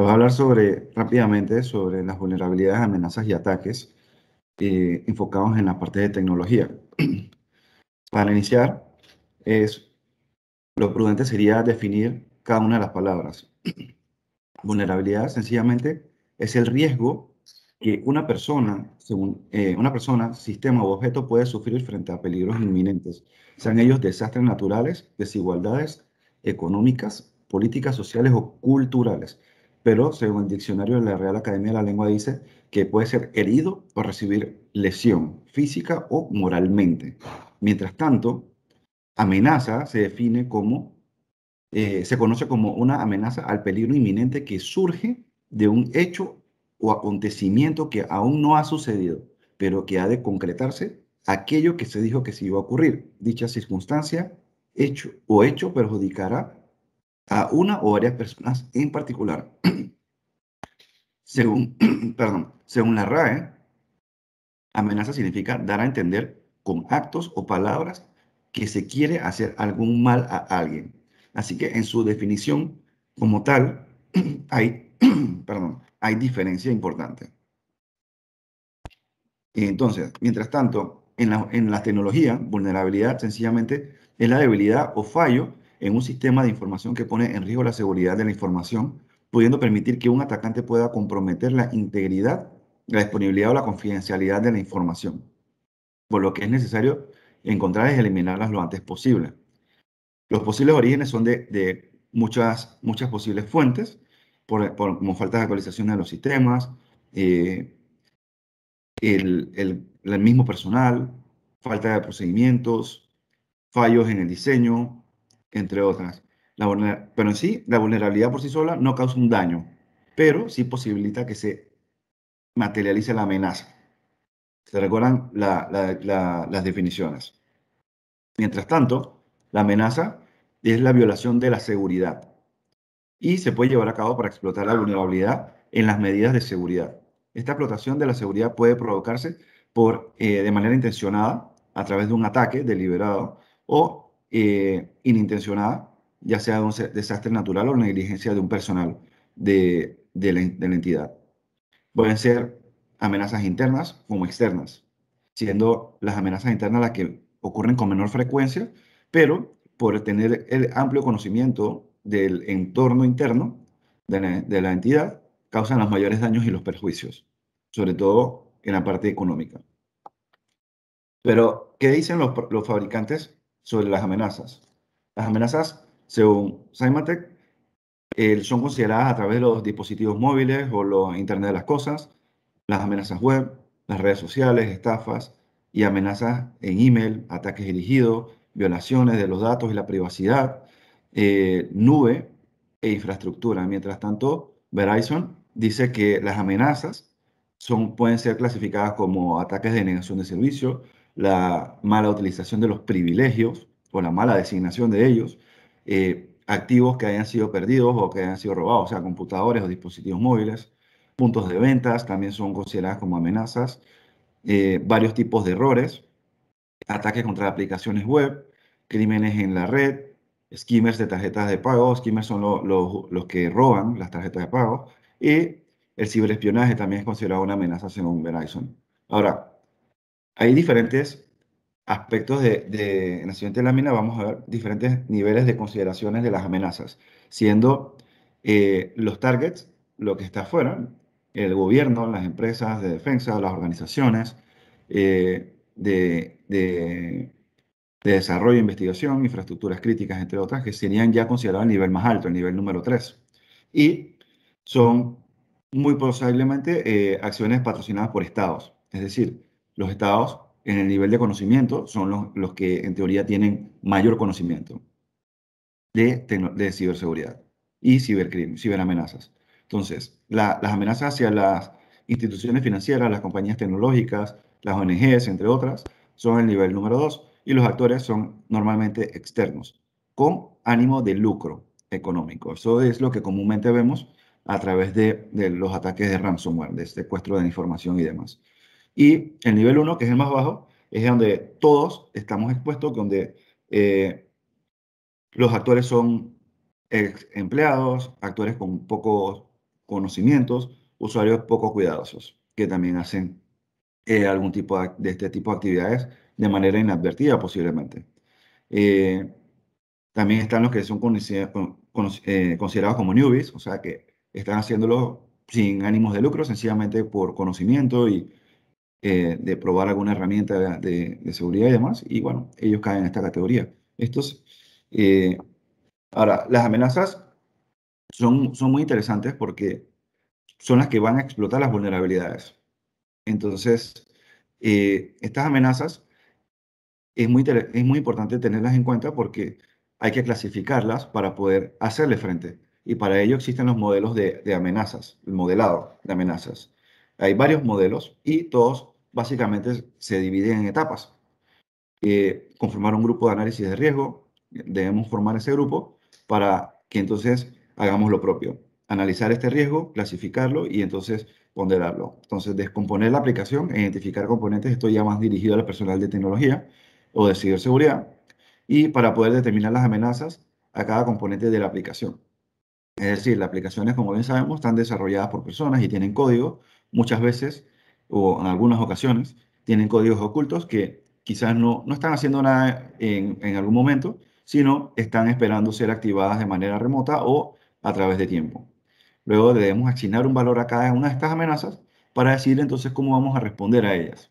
voy a hablar sobre, rápidamente sobre las vulnerabilidades, amenazas y ataques eh, enfocados en la parte de tecnología. Para iniciar, es, lo prudente sería definir cada una de las palabras. Vulnerabilidad sencillamente es el riesgo que una persona, según, eh, una persona, sistema o objeto puede sufrir frente a peligros inminentes, sean ellos desastres naturales, desigualdades económicas, políticas sociales o culturales pero según el diccionario de la Real Academia de la Lengua dice que puede ser herido o recibir lesión física o moralmente. Mientras tanto, amenaza se define como, eh, se conoce como una amenaza al peligro inminente que surge de un hecho o acontecimiento que aún no ha sucedido, pero que ha de concretarse aquello que se dijo que se iba a ocurrir. Dicha circunstancia, hecho o hecho perjudicará a una o varias personas en particular. según, perdón, según la RAE, amenaza significa dar a entender con actos o palabras que se quiere hacer algún mal a alguien. Así que en su definición como tal, hay, perdón, hay diferencia importante. Entonces, mientras tanto, en la, en la tecnología, vulnerabilidad sencillamente es la debilidad o fallo en un sistema de información que pone en riesgo la seguridad de la información, pudiendo permitir que un atacante pueda comprometer la integridad, la disponibilidad o la confidencialidad de la información. Por lo que es necesario encontrar y eliminarlas lo antes posible. Los posibles orígenes son de, muchas, muchas posibles fuentes, como falta de actualización de los sistemas, eh, el mismo personal, falta de procedimientos, fallos en el diseño, entre otras. pero en sí, la vulnerabilidad por sí sola no causa un daño, pero sí posibilita que se materialice la amenaza. Se recuerdan las definiciones. Mientras tanto, la amenaza es la violación de la seguridad y se puede llevar a cabo para explotar la vulnerabilidad en las medidas de seguridad. Esta explotación de la seguridad puede provocarse por, eh, de manera intencionada a través de un ataque deliberado o eh, inintencionada, ya sea de un desastre natural o negligencia de un personal de, la, entidad. Pueden ser amenazas internas como externas, siendo las amenazas internas las que ocurren con menor frecuencia, pero por tener el amplio conocimiento del entorno interno de la, entidad, causan los mayores daños y los perjuicios, sobre todo en la parte económica. Pero, ¿qué dicen los, los fabricantes sobre las amenazas. Las amenazas, según Symantec, eh, son consideradas a través de los dispositivos móviles o los Internet de las Cosas, las amenazas web, las redes sociales, estafas y amenazas en email, ataques dirigidos, violaciones de los datos y la privacidad, eh, nube e infraestructura. Mientras tanto, Verizon dice que las amenazas pueden ser clasificadas como ataques de negación de servicio, la mala utilización de los privilegios o la mala designación de ellos, eh, activos que hayan sido perdidos o que hayan sido robados, o sea, computadores o dispositivos móviles, puntos de ventas también son considerados como amenazas, eh, varios tipos de errores, ataques contra aplicaciones web, crímenes en la red, skimmers de tarjetas de pago, skimmers son los que roban las tarjetas de pago, y el ciberespionaje también es considerado una amenaza según Verizon. Ahora, hay diferentes aspectos de, en la siguiente lámina vamos a ver diferentes niveles de consideraciones de las amenazas, siendo eh, los targets, lo que está afuera, el gobierno, las empresas de defensa, las organizaciones eh, de, desarrollo, investigación, infraestructuras críticas, entre otras, que serían ya consideradas el nivel más alto, el nivel número 3. Y son muy posiblemente eh, acciones patrocinadas por estados, es decir, los estados en el nivel de conocimiento son los, que en teoría tienen mayor conocimiento de, ciberseguridad y cibercrimen, ciberamenazas. Entonces, las amenazas hacia las instituciones financieras, las compañías tecnológicas, las ONGs, entre otras, son el nivel número dos y los actores son normalmente externos, con ánimo de lucro económico. Eso es lo que comúnmente vemos a través de los ataques de ransomware, de secuestro de información y demás. Y el nivel 1, que es el más bajo, es donde todos estamos expuestos, donde eh, los actores son empleados, actores con pocos conocimientos, usuarios poco cuidadosos, que también hacen eh, algún tipo de, este tipo de actividades de manera inadvertida posiblemente. Eh, también están los que son considerados como newbies, o sea que están haciéndolo sin ánimos de lucro, sencillamente por conocimiento y eh, de probar alguna herramienta de, seguridad y demás, y bueno, ellos caen en esta categoría. Estos, eh, ahora, las amenazas son, son muy interesantes porque son las que van a explotar las vulnerabilidades. Entonces, eh, estas amenazas es muy, es muy importante tenerlas en cuenta porque hay que clasificarlas para poder hacerle frente. Y para ello existen los modelos de, de amenazas, el modelado de amenazas. Hay varios modelos y todos básicamente se divide en etapas. Eh, conformar un grupo de análisis de riesgo, debemos formar ese grupo para que entonces hagamos lo propio. Analizar este riesgo, clasificarlo y entonces ponderarlo. Entonces, descomponer la aplicación, e identificar componentes, esto ya más dirigido al personal de tecnología o de ciberseguridad, y para poder determinar las amenazas a cada componente de la aplicación. Es decir, las aplicaciones, como bien sabemos, están desarrolladas por personas y tienen código. Muchas veces o en algunas ocasiones tienen códigos ocultos que quizás no, no están haciendo nada en, en algún momento, sino están esperando ser activadas de manera remota o a través de tiempo. Luego debemos asignar un valor a cada una de estas amenazas para decir entonces cómo vamos a responder a ellas.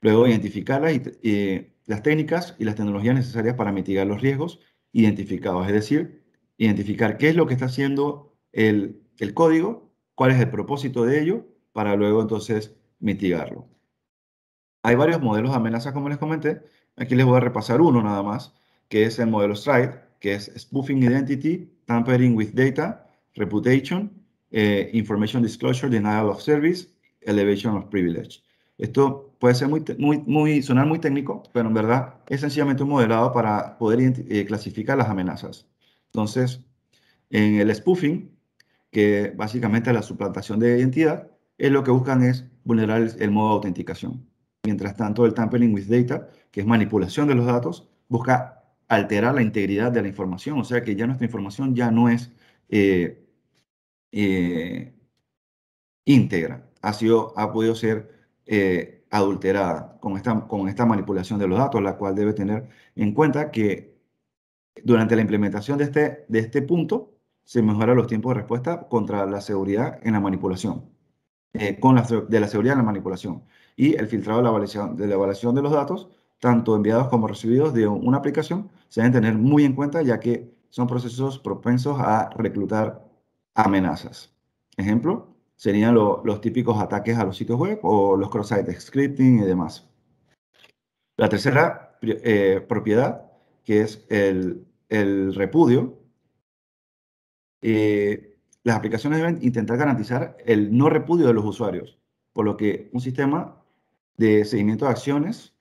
Luego identificar eh, las técnicas y las tecnologías necesarias para mitigar los riesgos identificados, es decir, identificar qué es lo que está haciendo el, el código, cuál es el propósito de ello para luego entonces mitigarlo. Hay varios modelos de amenazas, como les comenté. Aquí les voy a repasar uno nada más, que es el modelo Stride, que es Spoofing Identity, Tampering with Data, Reputation, eh, Information Disclosure, Denial of Service, Elevation of Privilege. Esto puede ser muy, muy, muy, sonar muy técnico, pero en verdad es sencillamente un modelado para poder eh, clasificar las amenazas. Entonces, en el spoofing, que básicamente es la suplantación de identidad, es lo que buscan es vulnerar el, modo de autenticación. Mientras tanto, el tampering with data, que es manipulación de los datos, busca alterar la integridad de la información, o sea que ya nuestra información ya no es eh, eh, íntegra, ha, sido, ha podido ser eh, adulterada con esta, con esta manipulación de los datos, la cual debe tener en cuenta que durante la implementación de este, de este punto se mejoran los tiempos de respuesta contra la seguridad en la manipulación. Eh, con la, de la seguridad en la manipulación y el filtrado de la, evaluación, de los datos, tanto enviados como recibidos de una aplicación, se deben tener muy en cuenta ya que son procesos propensos a reclutar amenazas. Ejemplo, serían los típicos ataques a los sitios web o los cross-site scripting y demás. La tercera eh, propiedad, que es el, el repudio, eh, las aplicaciones deben intentar garantizar el no repudio de los usuarios, por lo que un sistema de seguimiento de acciones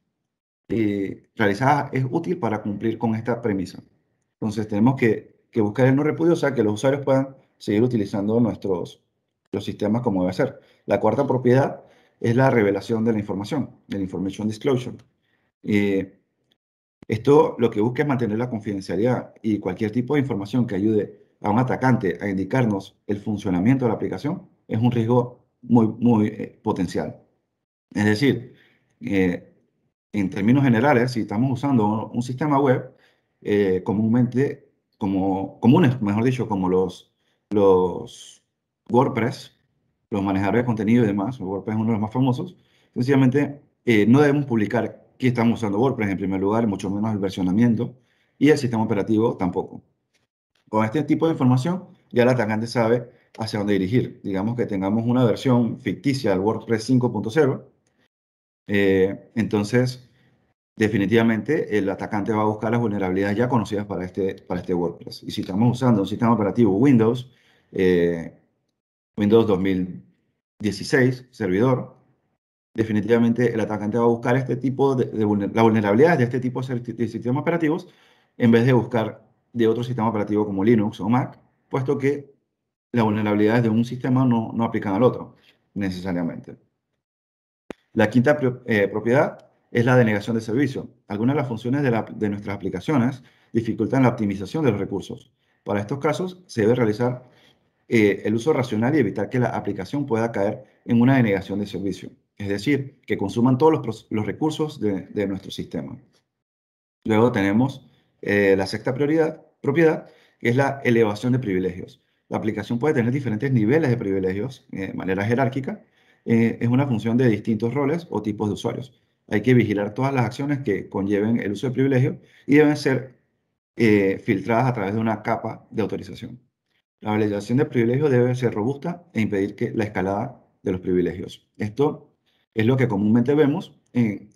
eh, realizadas es útil para cumplir con esta premisa. Entonces tenemos que, buscar el no repudio, o sea, que los usuarios puedan seguir utilizando nuestros los sistemas como debe ser. La cuarta propiedad es la revelación de la información, el information disclosure. Eh, esto lo que busca es mantener la confidencialidad y cualquier tipo de información que ayude a un atacante a indicarnos el funcionamiento de la aplicación es un riesgo muy, muy eh, potencial. Es decir, eh, en términos generales, si estamos usando un, sistema web, eh, comúnmente, como comunes, mejor dicho, como los, los WordPress, los manejadores de contenido y demás, WordPress es uno de los más famosos, sencillamente no debemos publicar que estamos usando WordPress en primer lugar, mucho menos el versionamiento, y el sistema operativo tampoco. Con este tipo de información ya el atacante sabe hacia dónde dirigir. Digamos que tengamos una versión ficticia del WordPress 5.0. Eh, entonces, definitivamente el atacante va a buscar las vulnerabilidades ya conocidas para este, para este WordPress. Y si estamos usando un sistema operativo Windows, eh, Windows 2016, servidor, definitivamente el atacante va a buscar este tipo de, la vulnerabilidad de este tipo de sistemas operativos en vez de buscar de otro sistema operativo como Linux o Mac, puesto que las vulnerabilidades de un sistema no, no aplican al otro necesariamente. La quinta eh, propiedad es la denegación de servicio. Algunas de las funciones de, nuestras aplicaciones dificultan la optimización de los recursos. Para estos casos se debe realizar eh, el uso racional y evitar que la aplicación pueda caer en una denegación de servicio, es decir, que consuman todos los, recursos de, de, nuestro sistema. Luego tenemos eh, la sexta prioridad, propiedad es la elevación de privilegios. La aplicación puede tener diferentes niveles de privilegios eh, de manera jerárquica. Eh, es una función de distintos roles o tipos de usuarios. Hay que vigilar todas las acciones que conlleven el uso de privilegio y deben ser filtradas a través de una capa de autorización. La validación de privilegios debe ser robusta e impedir que la escalada de los privilegios. Esto es lo que comúnmente vemos en,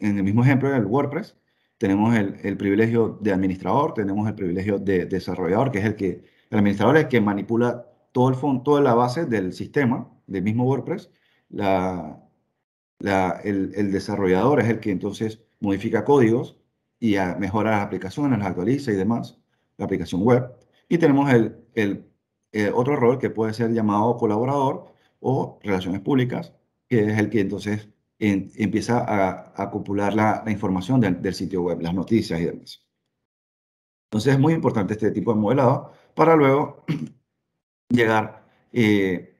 el mismo ejemplo del WordPress, tenemos el, privilegio de administrador, tenemos el privilegio de desarrollador, que es el que, el administrador es el que manipula todo el fondo, toda la base del sistema, del mismo WordPress. La, el, desarrollador es el que entonces modifica códigos y a, mejora las aplicaciones, las actualiza y demás, la aplicación web. Y tenemos el, el eh, otro rol que puede ser llamado colaborador o relaciones públicas, que es el que entonces empieza a, a la, información del, sitio web, las noticias y demás. Entonces es muy importante este tipo de modelado para luego llegar eh,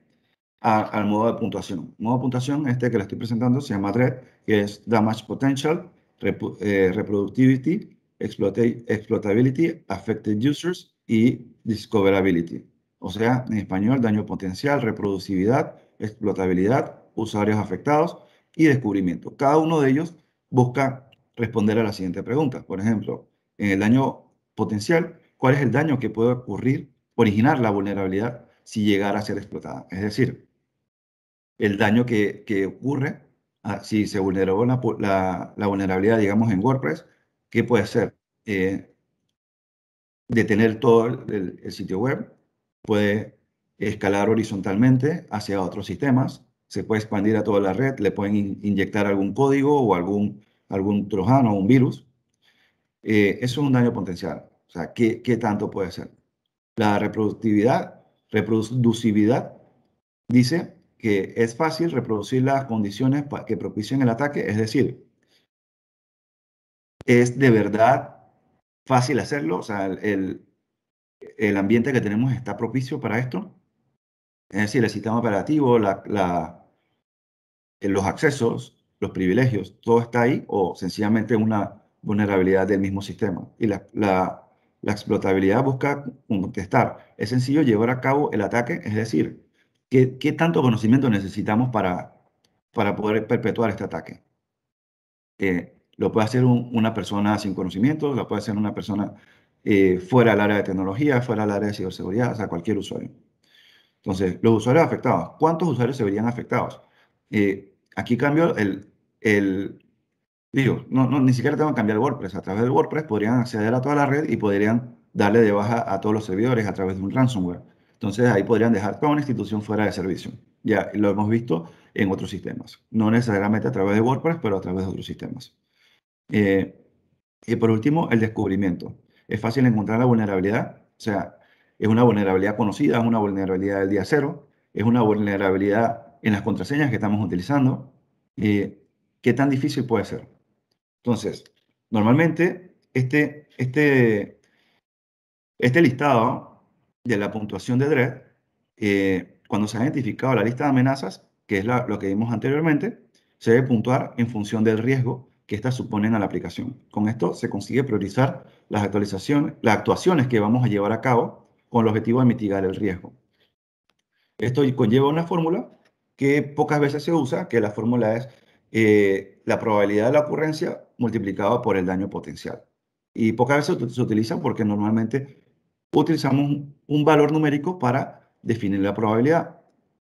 al modo de puntuación. Modo de puntuación, este que le estoy presentando, se llama DRED, que es Damage Potential, eh, Reproductivity, Exploitability, Affected Users y Discoverability. O sea, en español, daño potencial, reproducibilidad, explotabilidad, usuarios afectados y descubrimiento. Cada uno de ellos busca responder a la siguiente pregunta. Por ejemplo, en el daño potencial, ¿cuál es el daño que puede ocurrir, originar la vulnerabilidad si llegara a ser explotada? Es decir, el daño que, ocurre ah, si se vulneró la, vulnerabilidad, digamos, en WordPress, ¿qué puede hacer? Eh, detener todo el, el sitio web, puede escalar horizontalmente hacia otros sistemas, se puede expandir a toda la red, le pueden inyectar algún código o algún, algún trojano o un virus. Eh, eso es un daño potencial. O sea, ¿qué, ¿qué, tanto puede ser? La reproductividad, reproducibilidad, dice que es fácil reproducir las condiciones que propicien el ataque, es decir, es de verdad fácil hacerlo, o sea, el ambiente que tenemos está propicio para esto es decir, el sistema operativo, eh, los accesos, los privilegios, todo está ahí o sencillamente una vulnerabilidad del mismo sistema. Y la, explotabilidad busca contestar. Es sencillo llevar a cabo el ataque, es decir, ¿qué, tanto conocimiento necesitamos para, para poder perpetuar este ataque? Eh, lo puede hacer una persona sin conocimiento, lo puede hacer una persona eh, fuera del área de tecnología, fuera del área de ciberseguridad, o sea, cualquier usuario. Entonces, los usuarios afectados, ¿cuántos usuarios se verían afectados? Eh, aquí cambio el, el digo, no, ni siquiera tengo que cambiar WordPress. A través del WordPress podrían acceder a toda la red y podrían darle de baja a todos los servidores a través de un ransomware. Entonces ahí podrían dejar toda una institución fuera de servicio. Ya lo hemos visto en otros sistemas. No necesariamente a través de WordPress, pero a través de otros sistemas. Eh, y por último, el descubrimiento. Es fácil encontrar la vulnerabilidad. O sea, es una vulnerabilidad conocida, es una vulnerabilidad del día cero, es una vulnerabilidad en las contraseñas que estamos utilizando. Eh, ¿Qué tan difícil puede ser? Entonces, normalmente este, este, este listado de la puntuación de DRED, eh, cuando se ha identificado la lista de amenazas, que es lo que vimos anteriormente, se debe puntuar en función del riesgo que estas suponen a la aplicación. Con esto se consigue priorizar las actualizaciones, las actuaciones que vamos a llevar a cabo con el objetivo de mitigar el riesgo. Esto conlleva una fórmula que pocas veces se usa, que la fórmula es eh, la probabilidad de la ocurrencia multiplicada por el daño potencial. Y pocas veces se utiliza porque normalmente utilizamos un valor numérico para definir la probabilidad.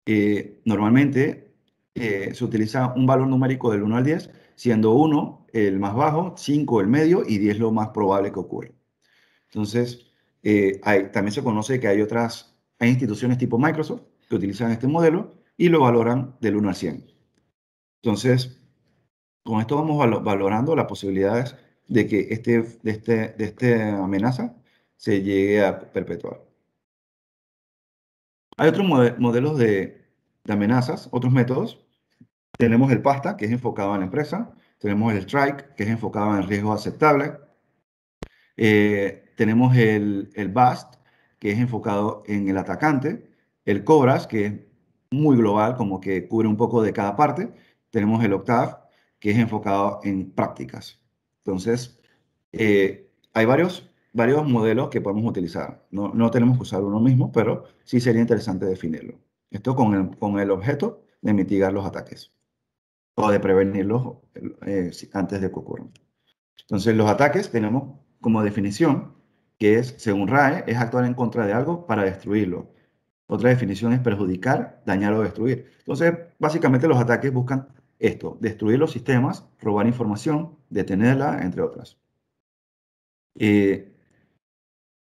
Eh, normalmente eh, se utiliza un valor numérico del 1 al 10, siendo 1 el más bajo, 5 el medio y 10 lo más probable que ocurra. Entonces, eh, también se conoce que hay otras, instituciones tipo Microsoft que utilizan este modelo y lo valoran del 1 al 100. Entonces, con esto vamos valorando las posibilidades de que este, de, este, de esta amenaza se llegue a perpetuar. Hay otros modelos de, amenazas, otros métodos. Tenemos el PASTA, que es enfocado en la empresa. Tenemos el STRIKE, que es enfocado en riesgo aceptable. Eh, tenemos el, el que es enfocado en el atacante, el COBRAS, que es muy global, como que cubre un poco de cada parte, tenemos el OCTAV, que es enfocado en prácticas. Entonces, eh, hay varios, varios modelos que podemos utilizar. No, no, tenemos que usar uno mismo, pero sí sería interesante definirlo. Esto con el, con el objeto de mitigar los ataques o de prevenirlos eh, antes de que ocurran. Entonces, los ataques tenemos como definición que es, según RAE, es actuar en contra de algo para destruirlo. Otra definición es perjudicar, dañar o destruir. Entonces, básicamente los ataques buscan esto, destruir los sistemas, robar información, detenerla, entre otras. Eh,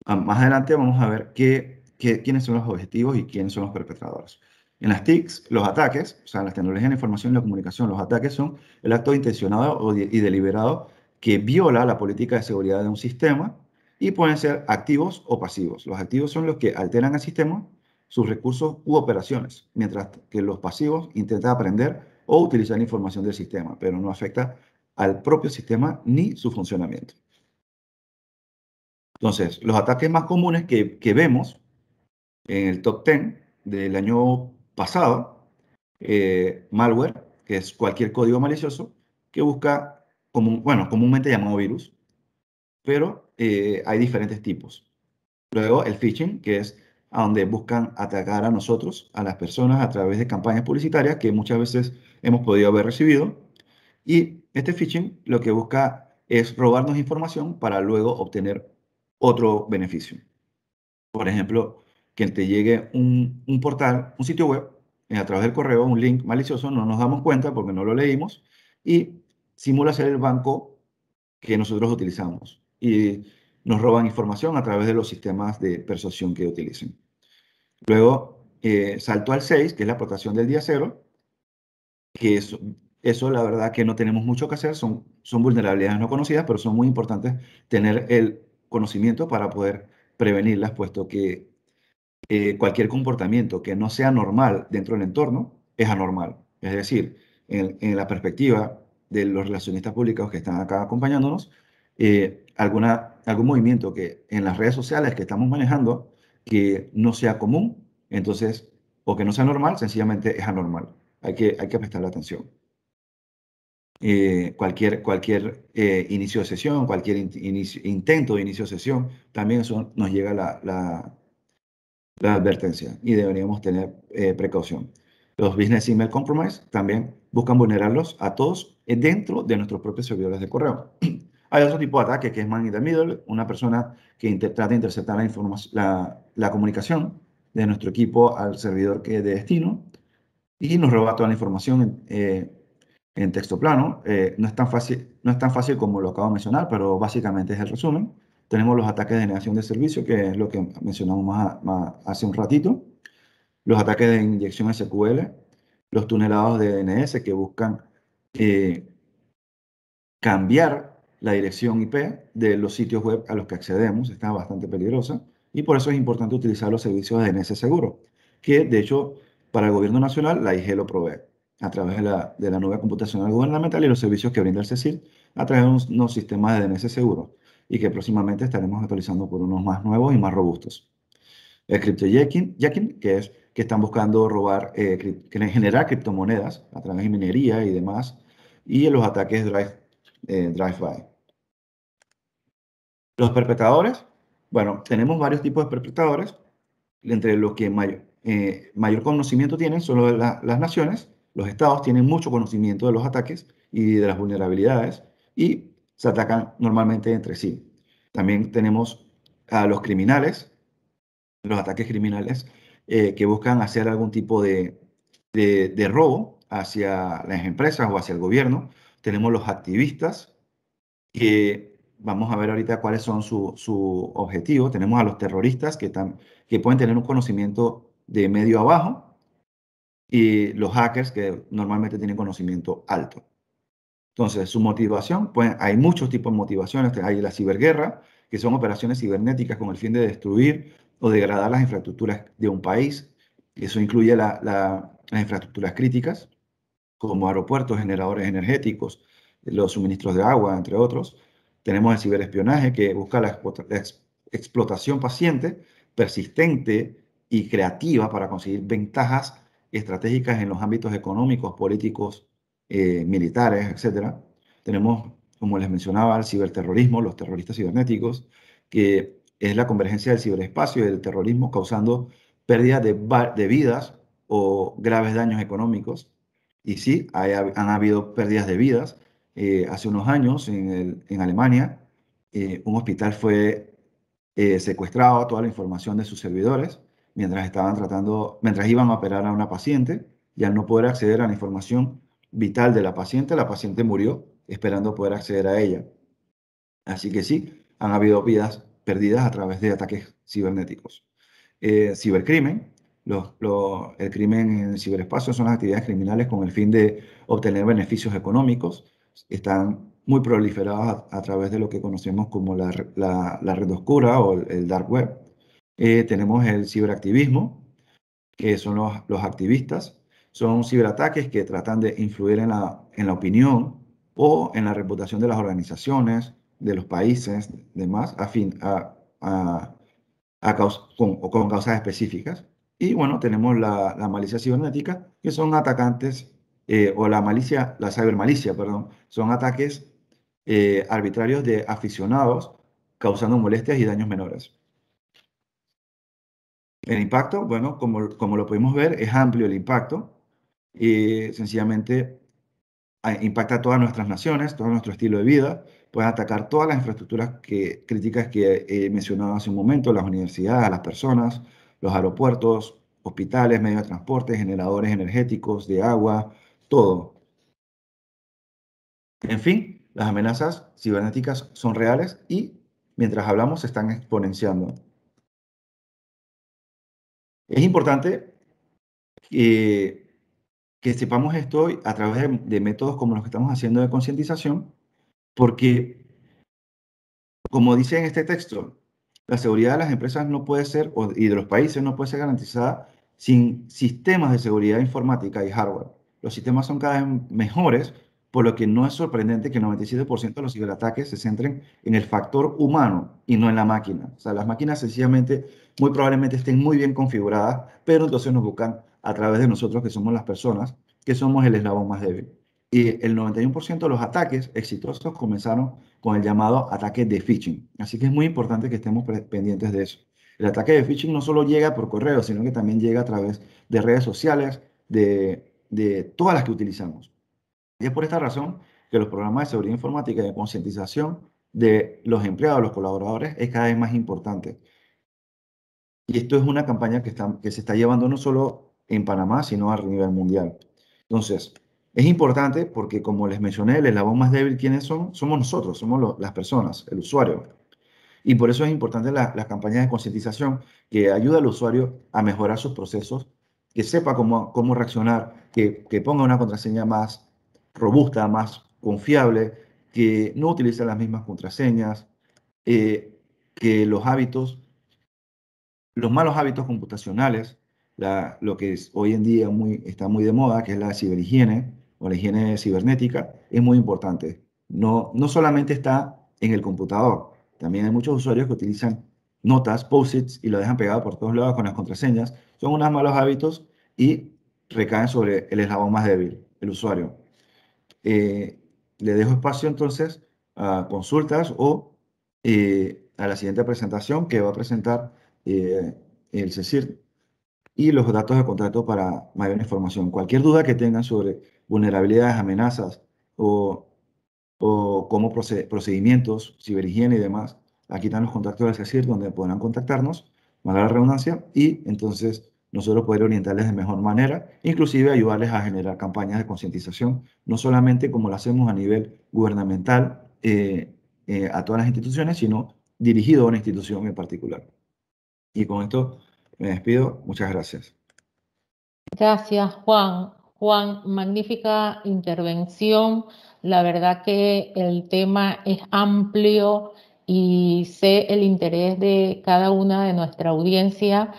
más adelante vamos a ver quiénes son los objetivos y quiénes son los perpetradores. En las TICs, los ataques, o sea, en las tecnologías de la información y la comunicación, los ataques son el acto intencionado y deliberado que viola la política de seguridad de un sistema y pueden ser activos o pasivos. Los activos son los que alteran al sistema, sus recursos u operaciones, mientras que los pasivos intentan aprender o utilizar la información del sistema, pero no afecta al propio sistema ni su funcionamiento. Entonces, los ataques más comunes que, vemos en el top 10 del año pasado, eh, malware, que es cualquier código malicioso que busca, como bueno, comúnmente llamado virus, pero eh, hay diferentes tipos. Luego el phishing, que es donde buscan atacar a nosotros, a las personas, a través de campañas publicitarias que muchas veces hemos podido haber recibido. Y este phishing lo que busca es robarnos información para luego obtener otro beneficio. Por ejemplo, que te llegue un, un portal, un sitio web, eh, a través del correo, un link malicioso, no nos damos cuenta porque no lo leímos, y simula ser el banco que nosotros utilizamos y nos roban información a través de los sistemas de persuasión que utilicen. Luego eh, salto al 6, que es la aportación del día cero. que eso, eso la verdad que no tenemos mucho que hacer, son, son vulnerabilidades no conocidas, pero son muy importantes tener el conocimiento para poder prevenirlas, puesto que eh, cualquier comportamiento que no sea normal dentro del entorno es anormal. Es decir, en, la perspectiva de los relacionistas públicos que están acá acompañándonos, eh, alguna, algún movimiento que en las redes sociales que estamos manejando que no sea común, entonces, o que no sea normal, sencillamente es anormal. Hay que, hay que prestarle atención. Eh, cualquier cualquier eh, inicio de sesión, cualquier intento de inicio de sesión, también eso nos llega la, la, advertencia y deberíamos tener eh, precaución. Los Business Email Compromise también buscan vulnerarlos a todos dentro de nuestros propios servidores de correo. Hay otro tipo de ataque que es man in the middle, una persona que trata de interceptar la, la, la comunicación de nuestro equipo al servidor que de destino y nos roba toda la información en, eh, texto plano. Eh, no, es tan fácil, no es tan fácil como lo acabo de mencionar, pero básicamente es el resumen. Tenemos los ataques de negación de servicio, que es lo que mencionamos más, hace un ratito. Los ataques de inyección SQL, los tunelados de DNS que buscan eh, cambiar la dirección IP de los sitios web a los que accedemos, está bastante peligrosa, y por eso es importante utilizar los servicios de DNS Seguro, que de hecho para el gobierno nacional la IG lo provee a través de la, de la computacional gubernamental y los servicios que brinda el CECIL a través de unos, sistemas de DNS seguro y que próximamente estaremos actualizando por unos más nuevos y más robustos. El cryptojacking, que es que están buscando robar, eh, generar criptomonedas a través de minería y demás, y los ataques eh, drive-by. Los perpetradores, bueno, tenemos varios tipos de perpetradores, entre los que mayor, eh, mayor conocimiento tienen son las naciones, los estados tienen mucho conocimiento de los ataques y de las vulnerabilidades y se atacan normalmente entre sí. También tenemos a los criminales, los ataques criminales eh, que buscan hacer algún tipo de, de, de robo hacia las empresas o hacia el gobierno. Tenemos los activistas que Vamos a ver ahorita cuáles son su, su Tenemos a los terroristas que, están, que pueden tener un conocimiento de medio abajo y los hackers que normalmente tienen conocimiento alto. Entonces, su motivación, pues hay muchos tipos de motivaciones. Hay la ciberguerra, que son operaciones cibernéticas con el fin de destruir o degradar las infraestructuras de un país. Eso incluye las infraestructuras críticas, como aeropuertos, generadores energéticos, los suministros de agua, entre otros. Tenemos el ciberespionaje que busca la, explotación paciente, persistente y creativa para conseguir ventajas estratégicas en los ámbitos económicos, políticos, eh, militares, etc. Tenemos, como les mencionaba, el ciberterrorismo, los terroristas cibernéticos, que es la convergencia del ciberespacio y del terrorismo causando pérdidas de, vidas o graves daños económicos. Y sí, han habido pérdidas de vidas, eh, hace unos años en, Alemania, eh, un hospital fue eh, secuestrado a toda la información de sus servidores mientras estaban tratando, mientras iban a operar a una paciente y al no poder acceder a la información vital de la paciente, la paciente murió esperando poder acceder a ella. Así que sí, han habido vidas perdidas a través de ataques cibernéticos. cibercrimen, el crimen en el ciberespacio son las actividades criminales con el fin de obtener beneficios económicos están muy proliferados a, través de lo que conocemos como la, red oscura o el, dark web. Eh, tenemos el ciberactivismo, que son los, activistas. Son ciberataques que tratan de influir en la, en la opinión o en la reputación de las organizaciones, de los países, demás, a fin, a, con, o con causas específicas. Y bueno, tenemos la, la, malicia cibernética, que son atacantes eh, o la malicia, la malicia perdón, son ataques eh, arbitrarios de aficionados causando molestias y daños menores. El impacto, bueno, como, como lo pudimos ver, es amplio el impacto y sencillamente ah, impacta a todas nuestras naciones, todo nuestro estilo de vida, pueden atacar todas las infraestructuras críticas que he eh, mencionado hace un momento, las universidades, las personas, los aeropuertos, hospitales, medios de transporte, generadores energéticos, de agua, todo. En fin, las amenazas cibernéticas son reales y, mientras hablamos, se están exponenciando. Es importante que, sepamos esto a través de, de métodos como los que estamos haciendo de concientización, porque, como dice en este texto, la seguridad de las empresas no puede ser, y de los países no puede ser garantizada sin sistemas de seguridad informática y hardware los sistemas son cada vez mejores, por lo que no es sorprendente que el 97% de los ciberataques se centren en el factor humano y no en la máquina. O sea, las máquinas sencillamente, muy probablemente estén muy bien configuradas, pero entonces nos buscan a través de nosotros, que somos las personas, que somos el eslabón más débil. Y el 91% de los ataques exitosos comenzaron con el llamado ataque de phishing. Así que es muy importante que estemos pendientes de eso. El ataque de phishing no solo llega por correo, sino que también llega a través de redes sociales, de de todas las que utilizamos. Y es por esta razón que los programas de seguridad informática y de concientización de los empleados, los colaboradores, es cada vez más importante. Y esto es una campaña que, está, que se está llevando no solo en Panamá, sino a nivel mundial. Entonces, es importante porque, como les mencioné, el eslabón más débil, ¿quiénes son? Somos nosotros, somos las personas, el usuario. Y por eso es importante las la campañas de concientización que ayuda al usuario a mejorar sus procesos que sepa cómo, reaccionar, que, ponga una contraseña más robusta, más confiable, que no utilice las mismas contraseñas, eh, que los hábitos, los malos hábitos computacionales, lo que es hoy en día muy, está muy de moda, que es la ciberhigiene o la higiene cibernética, es muy importante. No, no solamente está en el computador, también hay muchos usuarios que utilizan notas, post-its y lo dejan pegado por todos lados con las contraseñas, son unos malos hábitos y recaen sobre el eslabón más débil, el usuario. Eh, le dejo espacio entonces a consultas o eh, a la siguiente presentación que va a presentar eh, el CECIR y los datos de contacto para mayor información. Cualquier duda que tengan sobre vulnerabilidades, amenazas o, o cómo procedimientos, ciberhigiene y demás, Aquí están los contactos de decir, donde podrán contactarnos, mandar la redundancia y entonces nosotros poder orientarles de mejor manera, inclusive ayudarles a generar campañas de concientización, no solamente como lo hacemos a nivel gubernamental eh, eh, a todas las instituciones, sino dirigido a una institución en particular. Y con esto me despido. Muchas gracias. Gracias, Juan. Juan, magnífica intervención. La verdad que el tema es amplio y sé el interés de cada una de nuestra audiencia.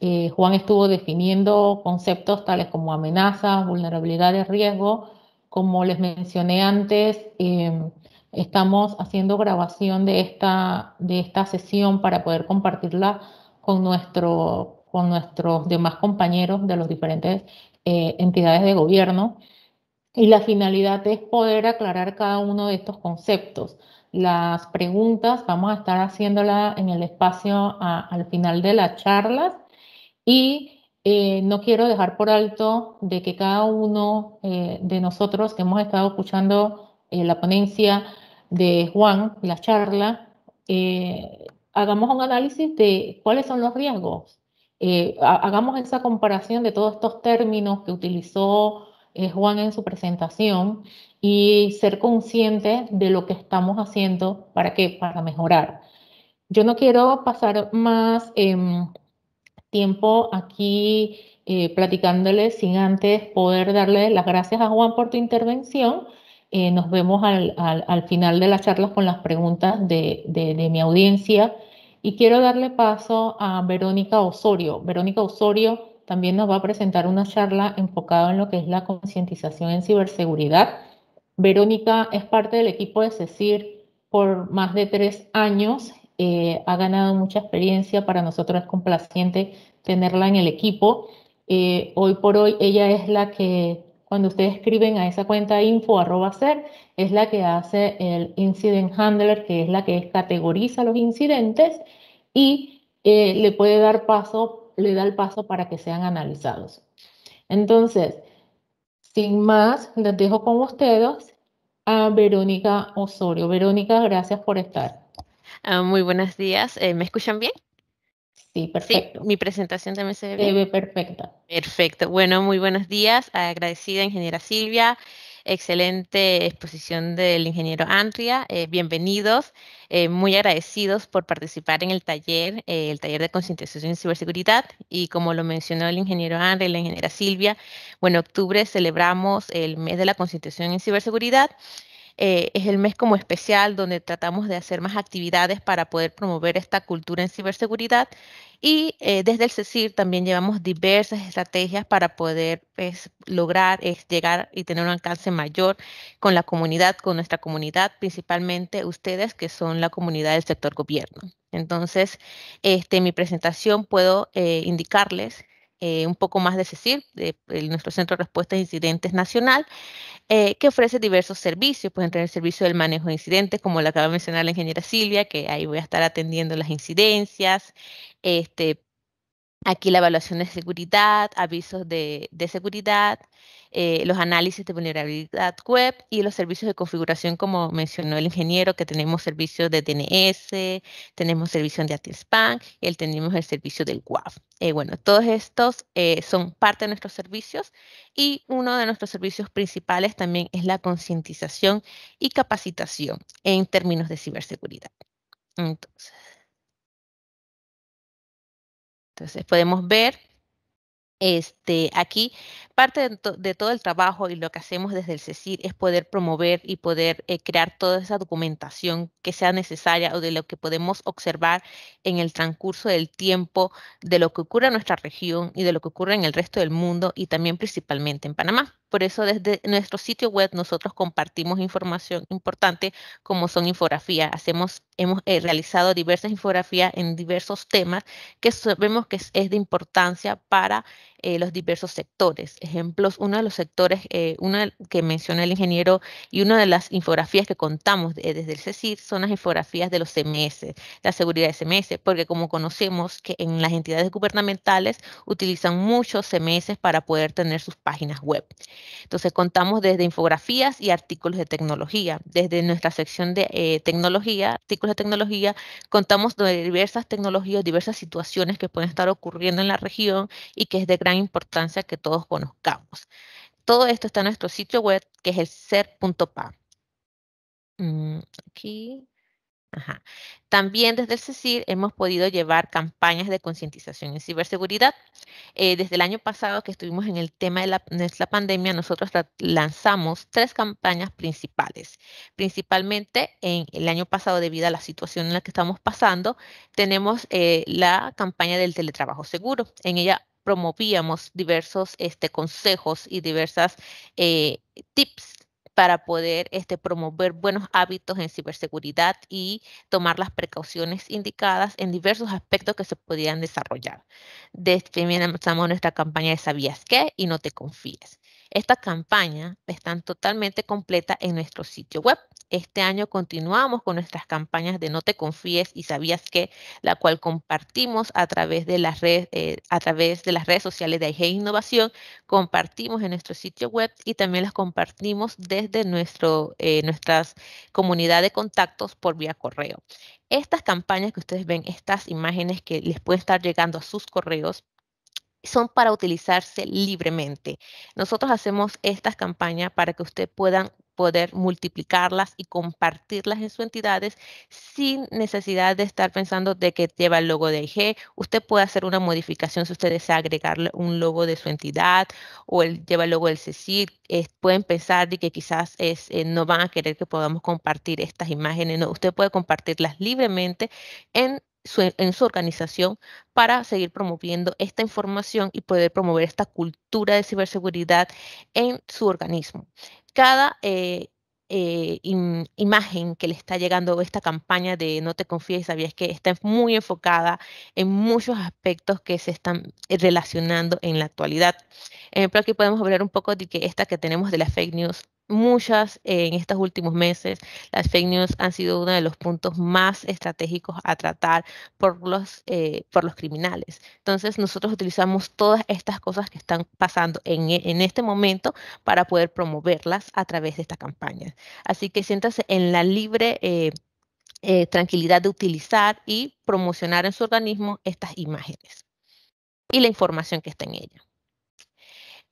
Eh, Juan estuvo definiendo conceptos tales como amenazas, de riesgo. Como les mencioné antes, eh, estamos haciendo grabación de esta, de esta sesión para poder compartirla con, nuestro, con nuestros demás compañeros de las diferentes eh, entidades de gobierno. Y la finalidad es poder aclarar cada uno de estos conceptos. Las preguntas vamos a estar haciéndolas en el espacio al final de las charlas y eh, no quiero dejar por alto de que cada uno eh, de nosotros que hemos estado escuchando eh, la ponencia de Juan, la charla, hagamos un análisis de cuáles son los riesgos. hagamos esa comparación de todos estos términos que utilizó eh, Juan en su presentación y ser consciente de lo que estamos haciendo para que para mejorar. Yo no quiero pasar más em, tiempo aquí eh, platicándoles sin antes poder darle las gracias a Juan por tu intervención. Eh, nos vemos al, final de las charlas con las preguntas de, de mi audiencia. Y quiero darle paso a Verónica Osorio. Verónica Osorio también nos va a presentar una charla enfocada en lo que es la concientización en ciberseguridad. Verónica es parte del equipo de CECIR por más de tres años, eh, ha ganado mucha experiencia, para nosotros es complaciente tenerla en el equipo. Eh, hoy por hoy ella es la que, cuando ustedes escriben a esa cuenta info es la que hace el incident handler, que es la que categoriza los incidentes y eh, le puede dar paso le da el paso para que sean analizados. Entonces, sin más, les dejo con ustedes a Verónica Osorio. Verónica, gracias por estar. Ah, muy buenos días. Eh, ¿Me escuchan bien? Sí, perfecto. mi presentación también se se ve perfecta. Perfecto. Bueno, muy buenos días. Agradecida, ingeniera Silvia excelente exposición del ingeniero Andrea. Eh, bienvenidos, eh, muy agradecidos por participar en el taller, eh, el taller de concientización en ciberseguridad. Y como lo mencionó el ingeniero Andrea y la ingeniera Silvia, bueno, octubre celebramos el mes de la concientización en ciberseguridad. Eh, es el mes como especial donde tratamos de hacer más actividades para poder promover esta cultura en ciberseguridad y eh, desde el CECIR también llevamos diversas estrategias para poder pues, lograr llegar y tener un alcance mayor con la comunidad, con nuestra comunidad, principalmente ustedes que son la comunidad del sector gobierno. Entonces, este, en mi presentación puedo eh, indicarles eh, un poco más de CECIR, de, nuestro Centro de respuesta a e Incidentes Nacional, eh, que ofrece diversos servicios, pueden entre el servicio del manejo de incidentes, como lo acaba de mencionar la ingeniera Silvia, que ahí voy a estar atendiendo las incidencias, este, Aquí la evaluación de seguridad, avisos de, de seguridad, eh, los análisis de vulnerabilidad web y los servicios de configuración, como mencionó el ingeniero, que tenemos servicios de DNS, tenemos servicio de ATSPAN, y el, tenemos el servicio del WAF. Eh, bueno, todos estos eh, son parte de nuestros servicios y uno de nuestros servicios principales también es la concientización y capacitación en términos de ciberseguridad. Entonces, entonces podemos ver este, aquí parte de, todo el trabajo y lo que hacemos desde el CECIR es poder promover y poder eh, crear toda esa documentación que sea necesaria o de lo que podemos observar en el transcurso del tiempo de lo que ocurre en nuestra región y de lo que ocurre en el resto del mundo y también principalmente en Panamá. Por eso desde nuestro sitio web nosotros compartimos información importante como son infografías. Hacemos, hemos eh, realizado diversas infografías en diversos temas que sabemos que es de importancia para eh, los diversos sectores. Ejemplos, uno de los sectores, eh, uno que menciona el ingeniero y una de las infografías que contamos eh, desde el CECIR son las infografías de los CMS, la seguridad de CMS, porque como conocemos que en las entidades gubernamentales utilizan muchos CMS para poder tener sus páginas web. Entonces contamos desde infografías y artículos de tecnología. Desde nuestra sección de tecnología, artículos de tecnología, contamos de diversas tecnologías, diversas situaciones que pueden estar ocurriendo en la región y que es de gran importancia que todos conozcamos. Todo esto está en nuestro sitio web, que es el ser.pa. Mm, aquí. También desde el CECIR hemos podido llevar campañas de concientización en ciberseguridad. Eh, desde el año pasado que estuvimos en el tema de la, pandemia, nosotros lanzamos tres campañas principales. Principalmente en el año pasado, debido a la situación en la que estamos pasando, tenemos eh, la campaña del teletrabajo seguro. En ella promovíamos diversos este, consejos y diversas eh, tips para poder este, promover buenos hábitos en ciberseguridad y tomar las precauciones indicadas en diversos aspectos que se podían desarrollar. Desde empezamos nuestra campaña de Sabías qué y no te confíes. Esta campaña están totalmente completa en nuestro sitio web. Este año continuamos con nuestras campañas de No te confíes y sabías que, la cual compartimos a través de las redes, eh, a través de las redes sociales de IG e Innovación, compartimos en nuestro sitio web y también las compartimos desde nuestro, eh, nuestras comunidad de contactos por vía correo. Estas campañas que ustedes ven, estas imágenes que les pueden estar llegando a sus correos, son para utilizarse libremente. Nosotros hacemos estas campañas para que usted puedan poder multiplicarlas y compartirlas en sus entidades sin necesidad de estar pensando de que lleva el logo de IG. Usted puede hacer una modificación si usted desea agregarle un logo de su entidad o el, lleva el logo del CECIR. pueden pensar de que quizás eh, no van a querer que podamos compartir estas imágenes. No, usted puede compartirlas libremente en su, en su organización para seguir promoviendo esta información y poder promover esta cultura de ciberseguridad en su organismo. Cada eh, eh, imagen que le está llegando esta campaña de No te confíes, sabías que está muy enfocada en muchos aspectos que se están eh, relacionando en la actualidad. Ejemplo, aquí podemos hablar un poco de que esta que tenemos de las fake news muchas en estos últimos meses. Las fake news han sido uno de los puntos más estratégicos a tratar por los, eh, por los criminales. Entonces, nosotros utilizamos todas estas cosas que están pasando en, este momento para poder promoverlas a través de esta campaña. Así que siéntase en la libre... Eh, eh, tranquilidad de utilizar y promocionar en su organismo estas imágenes y la información que está en ellas.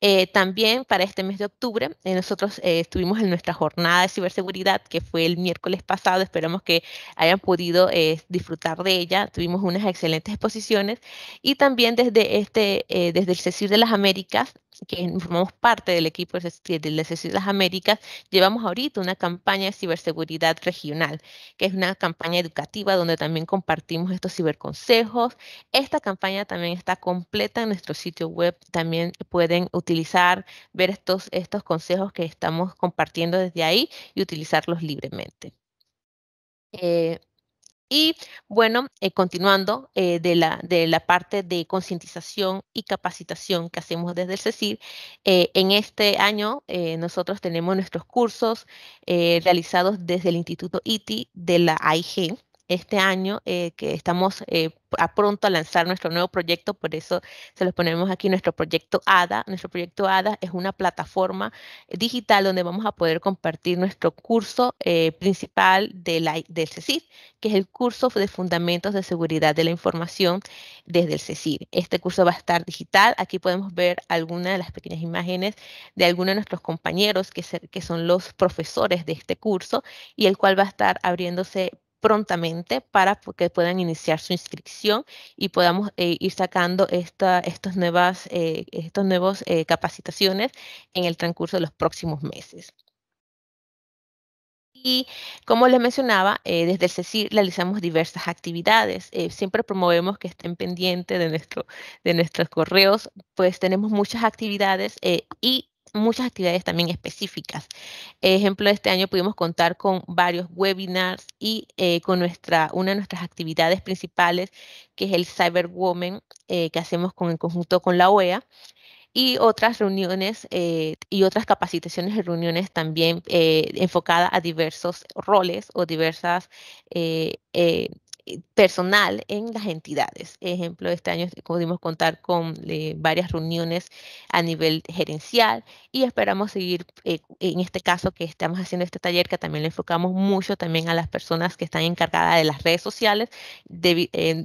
Eh, también para este mes de octubre, eh, nosotros eh, estuvimos en nuestra jornada de ciberseguridad, que fue el miércoles pasado. Esperamos que hayan podido disfrutar de ella. Tuvimos unas excelentes exposiciones. Y también desde, este, desde el CECIR de las Américas que formamos parte del equipo de las Américas, llevamos ahorita una campaña de ciberseguridad regional, que es una campaña educativa donde también compartimos estos ciberconsejos. Esta campaña también está completa en nuestro sitio web. También pueden utilizar, ver estos, estos consejos que estamos compartiendo desde ahí y utilizarlos libremente. Eh, y bueno, eh, continuando eh, de, la, de, la, parte de concientización y capacitación que hacemos desde el CECIR, eh, en este año nosotros tenemos nuestros cursos realizados desde el Instituto ITI de la AIG, este año, eh, que estamos eh, a pronto a lanzar nuestro nuevo proyecto, por eso se los ponemos aquí, nuestro proyecto ADA. Nuestro proyecto ADA es una plataforma digital donde vamos a poder compartir nuestro curso eh, principal de la, del CECIR, que es el curso de Fundamentos de Seguridad de la Información desde el CECIR. Este curso va a estar digital, aquí podemos ver algunas de las pequeñas imágenes de algunos de nuestros compañeros que, que son los profesores de este curso y el cual va a estar abriéndose prontamente para que puedan iniciar su inscripción y podamos eh, ir sacando estas nuevas eh, nuevos, eh, capacitaciones en el transcurso de los próximos meses. Y como les mencionaba, desde el CECIR realizamos diversas actividades. siempre promovemos que estén pendientes de, nuestro, de nuestros correos, pues tenemos muchas actividades y muchas actividades también específicas. Ejemplo, este año pudimos contar con varios webinars y eh, con nuestra, una de nuestras actividades principales, que es el Cyber Woman eh, que hacemos con, en conjunto con la OEA, y otras reuniones eh, y otras capacitaciones y reuniones también enfocadas a diversos roles o diversas eh, personal en las entidades. Ejemplo, este año pudimos contar con eh, varias reuniones a nivel gerencial y esperamos seguir eh, en este caso que estamos haciendo este taller, que también le enfocamos mucho también a las personas que están encargadas de las redes sociales,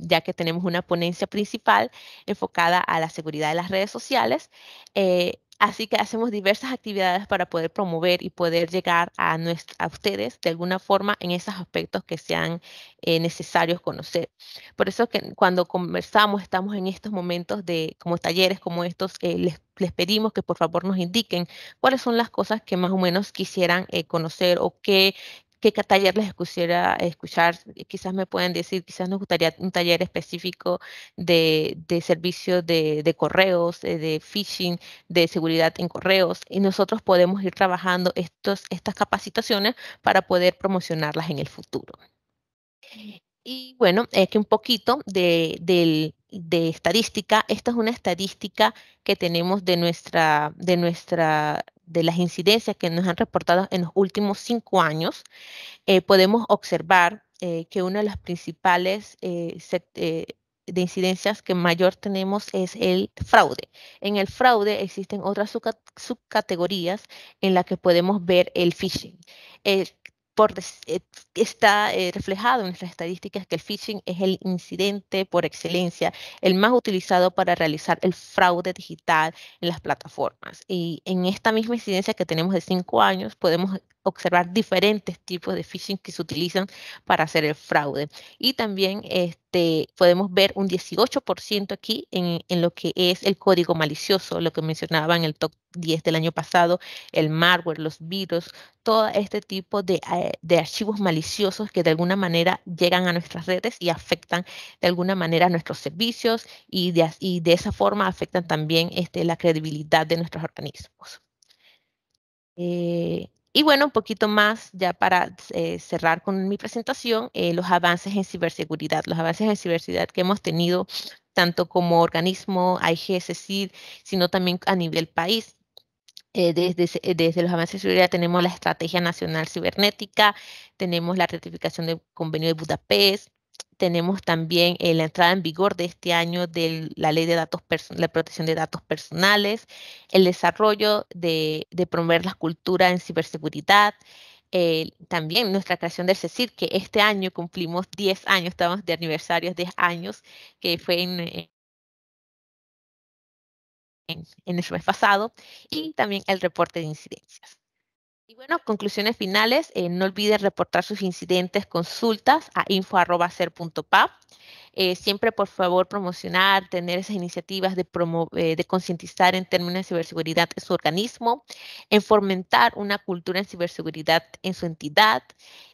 ya que tenemos una ponencia principal enfocada a la seguridad de las redes sociales. Así que hacemos diversas actividades para poder promover y poder llegar a, ustedes de alguna forma en esos aspectos que sean eh, necesarios conocer. Por eso que cuando conversamos, estamos en estos momentos de como talleres como estos, eh, les, pedimos que por favor nos indiquen cuáles son las cosas que más o menos quisieran eh, conocer o qué qué taller les quisiera escuchar. Eh, quizás me pueden decir, quizás nos gustaría un taller específico de, de servicio de, correos, eh, de phishing, de seguridad en correos. Y nosotros podemos ir trabajando estos, estas capacitaciones para poder promocionarlas en el futuro. Y bueno, que un poquito de, de, de, estadística. Esta es una estadística que tenemos de nuestra, de nuestra, de las incidencias que nos han reportado en los últimos cinco años. Eh, podemos observar eh, que una de las principales eh, de incidencias que mayor tenemos es el fraude. En el fraude existen otras subcategorías en las que podemos ver el phishing. El eh, está eh, reflejado en nuestras estadísticas que el phishing es el incidente por excelencia, el más utilizado para realizar el fraude digital en las plataformas. Y en esta misma incidencia que tenemos de cinco años, podemos observar diferentes tipos de phishing que se utilizan para hacer el fraude. Y también este, podemos ver un 18% aquí en, lo que es el código malicioso, lo que mencionaba en el top 10 del año pasado, el malware, los virus, todo este tipo eh, de, archivos maliciosos que de alguna manera llegan a nuestras redes y afectan de alguna manera nuestros servicios y de, y de esa forma afectan también este, la credibilidad de nuestros organismos. Eh, y bueno, un poquito más ya para eh, cerrar con mi presentación, eh, los avances en ciberseguridad, los avances en ciberseguridad que hemos tenido tanto como organismo, IGSCID, sino también a nivel país. Eh, desde, desde, los avances de seguridad tenemos la Estrategia Nacional Cibernética, tenemos la ratificación del Convenio de Budapest, tenemos también eh, la entrada en vigor de este año de la ley de datos, la protección de datos personales, el desarrollo de, promover la cultura en ciberseguridad, también nuestra creación del CECIR, que este año cumplimos 10 años, estamos de aniversarios 10 años, que fue en, en en, el mes pasado y también el reporte de incidencias. Y bueno, conclusiones finales, eh, no olviden reportar sus incidentes, consultas a info.ser.pap. Eh, siempre, por favor, promocionar, tener esas iniciativas de, eh, de concientizar en términos de ciberseguridad en su organismo, en fomentar una cultura en ciberseguridad en su entidad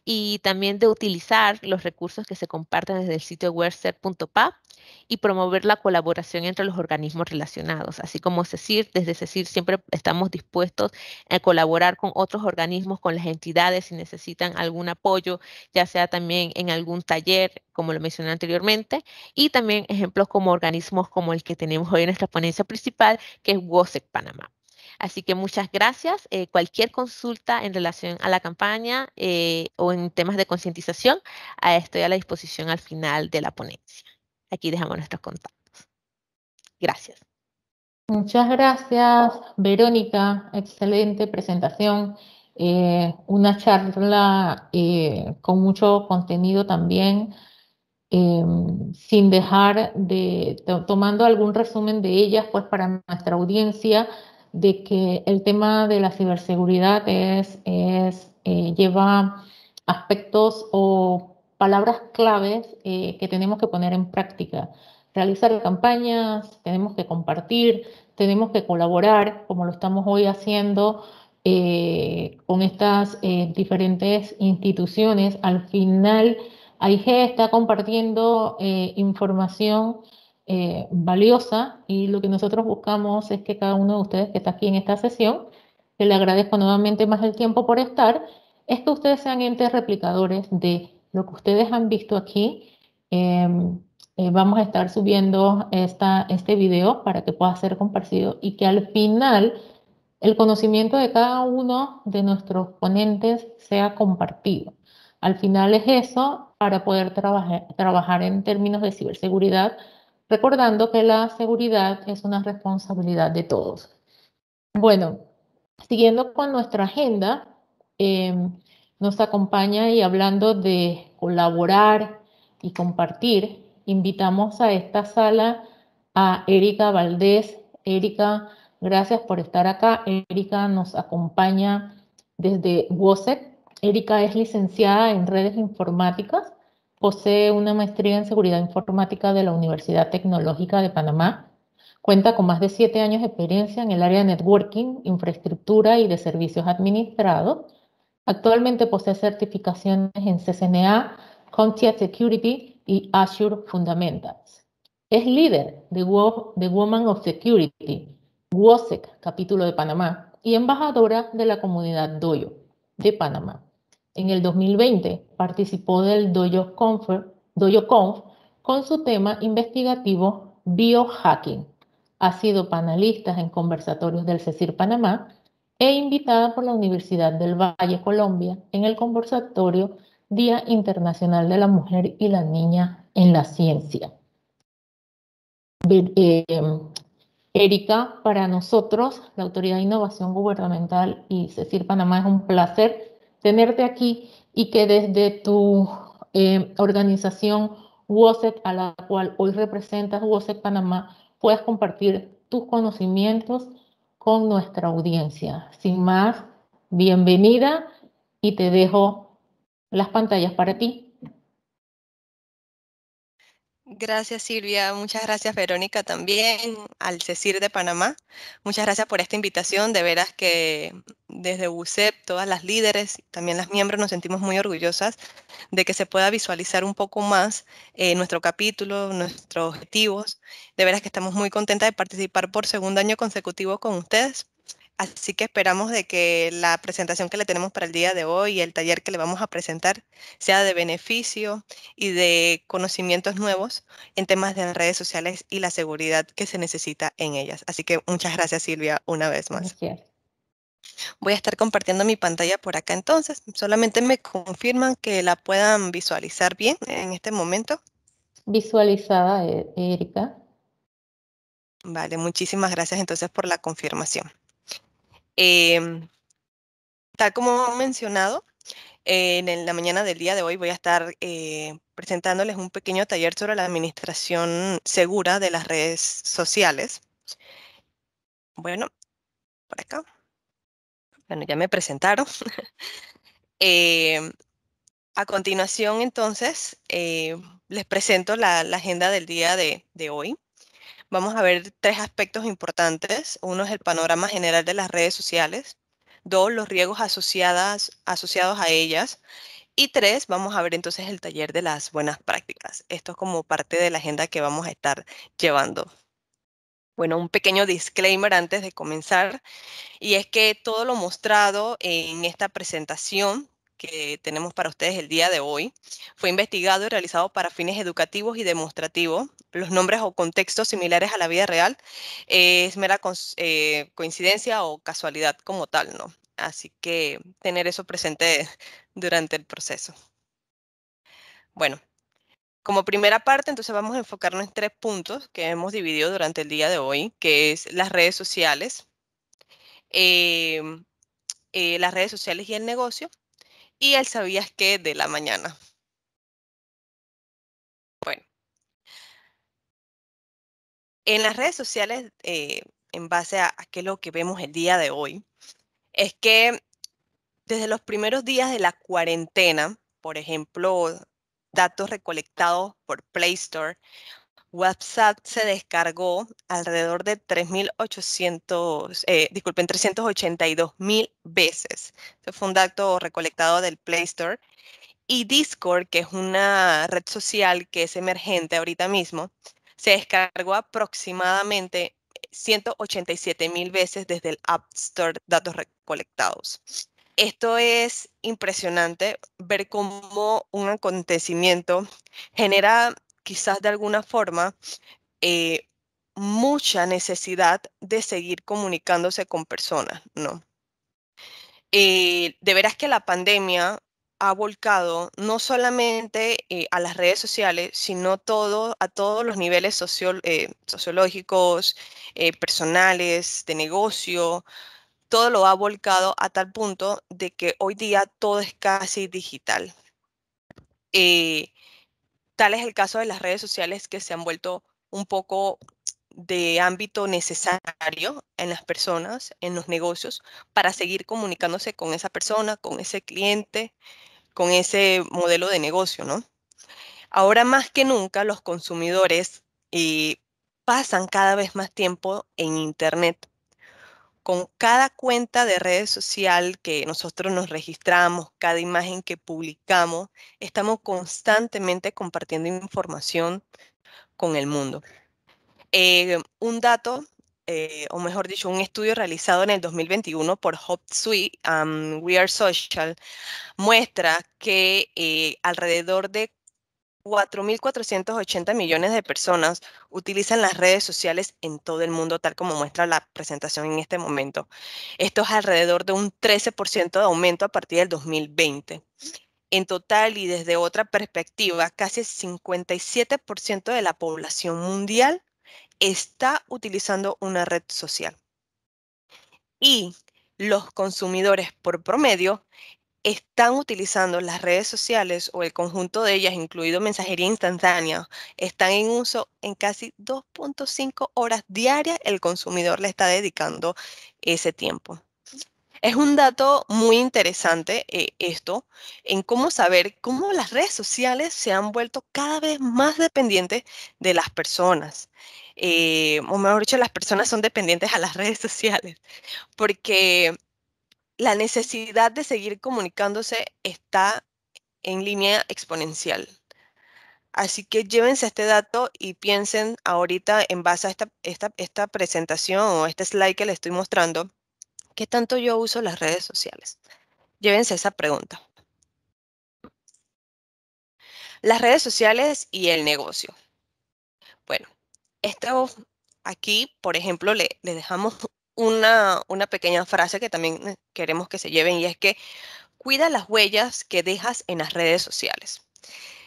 y también de utilizar los recursos que se comparten desde el sitio webser.pa y promover la colaboración entre los organismos relacionados, así como CECIR, desde CECIR siempre estamos dispuestos a colaborar con otros organismos, con las entidades si necesitan algún apoyo, ya sea también en algún taller, como lo mencioné anteriormente, y también ejemplos como organismos como el que tenemos hoy en nuestra ponencia principal, que es WOSEC Panamá. Así que muchas gracias. Eh, cualquier consulta en relación a la campaña eh, o en temas de concientización, eh, estoy a la disposición al final de la ponencia. Aquí dejamos nuestros contactos. Gracias. Muchas gracias, Verónica. Excelente presentación. Eh, una charla eh, con mucho contenido también, eh, sin dejar de, tomando algún resumen de ellas, pues para nuestra audiencia, de que el tema de la ciberseguridad es, es lleva aspectos o palabras claves eh, que tenemos que poner en práctica. Realizar campañas, tenemos que compartir, tenemos que colaborar, como lo estamos hoy haciendo eh, con estas eh, diferentes instituciones. Al final, AIG está compartiendo información valiosa y lo que nosotros buscamos es que cada uno de ustedes que está aquí en esta sesión, que le agradezco nuevamente más el tiempo por estar, es que ustedes sean entes replicadores de lo que ustedes han visto aquí. Em, eh, vamos a estar subiendo esta, este video para que pueda ser compartido y que al final el conocimiento de cada uno de nuestros ponentes sea compartido. Al final es eso para poder trabajar, trabajar en términos de ciberseguridad, recordando que la seguridad es una responsabilidad de todos. Bueno, siguiendo con nuestra agenda, em, nos acompaña y hablando de colaborar y compartir, invitamos a esta sala a Erika Valdés. Erika, gracias por estar acá. Erika nos acompaña desde WOSEC. Erika es licenciada en redes informáticas, posee una maestría en seguridad informática de la Universidad Tecnológica de Panamá. Cuenta con más de siete años de experiencia en el área de networking, infraestructura y de servicios administrados Actualmente posee certificaciones en CCNA, CompTIA Security y Azure Fundamentals. Es líder de, Woman of Security, WOSEC, capítulo de Panamá, y embajadora de la comunidad Doyo de Panamá. En el 2020 participó del Doyo Conf, Conf con su tema investigativo Biohacking. Ha sido panelista en conversatorios del CECIR Panamá e invitada por la Universidad del Valle, Colombia, en el conversatorio Día Internacional de la Mujer y la Niña en la Ciencia. Em, Erika, para nosotros, la Autoridad de Innovación Gubernamental y CECIR Panamá, es un placer tenerte aquí y que desde tu em, organización WOSET, a la cual hoy representas WOSET Panamá, puedas compartir tus conocimientos con nuestra audiencia. Sin más, bienvenida y te dejo las pantallas para ti. Gracias Silvia, muchas gracias Verónica también, al CECIR de Panamá. Muchas gracias por esta invitación, de veras que desde UCEP todas las líderes, también las miembros, nos sentimos muy orgullosas de que se pueda visualizar un poco más eh, nuestro capítulo, nuestros objetivos. De veras que estamos muy contentas de participar por segundo año consecutivo con ustedes. Así que esperamos de que la presentación que le tenemos para el día de hoy y el taller que le vamos a presentar sea de beneficio y de conocimientos nuevos en temas de redes sociales y la seguridad que se necesita en ellas. Así que muchas gracias Silvia una vez más. Voy a estar compartiendo mi pantalla por acá entonces. Solamente me confirman que la puedan visualizar bien en este momento. Visualizada, e-, Erika. Vale, muchísimas gracias entonces por la confirmación. Em, tal como mencionado, en la mañana del día de hoy voy a estar eh, presentándoles un pequeño taller sobre la administración segura de las redes sociales. Bueno, por acá. Bueno, ya me presentaron. Em, a continuación, entonces, eh, les presento la, agenda del día de hoy vamos a ver tres aspectos importantes. Uno es el panorama general de las redes sociales. Dos, los riesgos asociadas, asociados a ellas. Y tres, vamos a ver entonces el taller de las buenas prácticas. Esto es como parte de la agenda que vamos a estar llevando. Bueno, un pequeño disclaimer antes de comenzar, y es que todo lo mostrado en esta presentación que tenemos para ustedes el día de hoy fue investigado y realizado para fines educativos y demostrativos. Los nombres o contextos similares a la vida real es mera eh, coincidencia o casualidad como tal, ¿no? Así que tener eso presente durante el proceso. Bueno, como primera parte, entonces vamos a enfocarnos en tres puntos que hemos dividido durante el día de hoy, que es las redes sociales, em, eh, las redes sociales y el negocio, y el sabías que de la mañana. Bueno, en las redes sociales, eh, en base a, a qué es lo que vemos el día de hoy, es que desde los primeros días de la cuarentena, por ejemplo, datos recolectados por Play Store WhatsApp se descargó alrededor de 3.800, eh, disculpen, 382.000 veces. fue un dato recolectado del Play Store. Y Discord, que es una red social que es emergente ahorita mismo, se descargó aproximadamente 187.000 veces desde el App Store datos recolectados. Esto es impresionante ver cómo un acontecimiento genera quizás de alguna forma eh, mucha necesidad de seguir comunicándose con personas, ¿no? Eh, de veras que la pandemia ha volcado no solamente eh, a las redes sociales, sino todo, a todos los niveles sociológicos, personales, de negocio, todo lo ha volcado a tal punto de que hoy día todo es casi digital. Tal es el caso de las redes sociales que se han vuelto un poco de ámbito necesario en las personas, en los negocios, para seguir comunicándose con esa persona, con ese cliente, con ese modelo de negocio, ¿no? Ahora más que nunca los consumidores eh, pasan cada vez más tiempo en Internet con cada cuenta de red social que nosotros nos registramos, cada imagen que publicamos, estamos constantemente compartiendo información con el mundo. Eh, un dato, eh, o mejor dicho, un estudio realizado en el 2021 por HubSuite, um, We Are Social, muestra que eh, alrededor de 4.480 millones de personas utilizan las redes sociales en todo el mundo, tal como muestra la presentación en este momento. Esto es alrededor de un 13% de aumento a partir del 2020. En total y desde otra perspectiva, casi 57% de la población mundial está utilizando una red social. Y los consumidores por promedio están utilizando las redes sociales o el conjunto de ellas, incluido mensajería instantánea, están en uso en casi 2.5 horas diarias, el consumidor le está dedicando ese tiempo. Es un dato muy interesante eh, esto, en cómo saber cómo las redes sociales se han vuelto cada vez más dependientes de las personas. Eh, o mejor dicho, las personas son dependientes a las redes sociales, porque la necesidad de seguir comunicándose está en línea exponencial. Así que llévense este dato y piensen ahorita en base a esta, presentación o este slide que les estoy mostrando, ¿qué tanto yo uso las redes sociales? Llévense esa pregunta. Las redes sociales y el negocio. Bueno, esto aquí, por ejemplo, le, le dejamos una, pequeña frase que también queremos que se lleven y es que cuida las huellas que dejas en las redes sociales.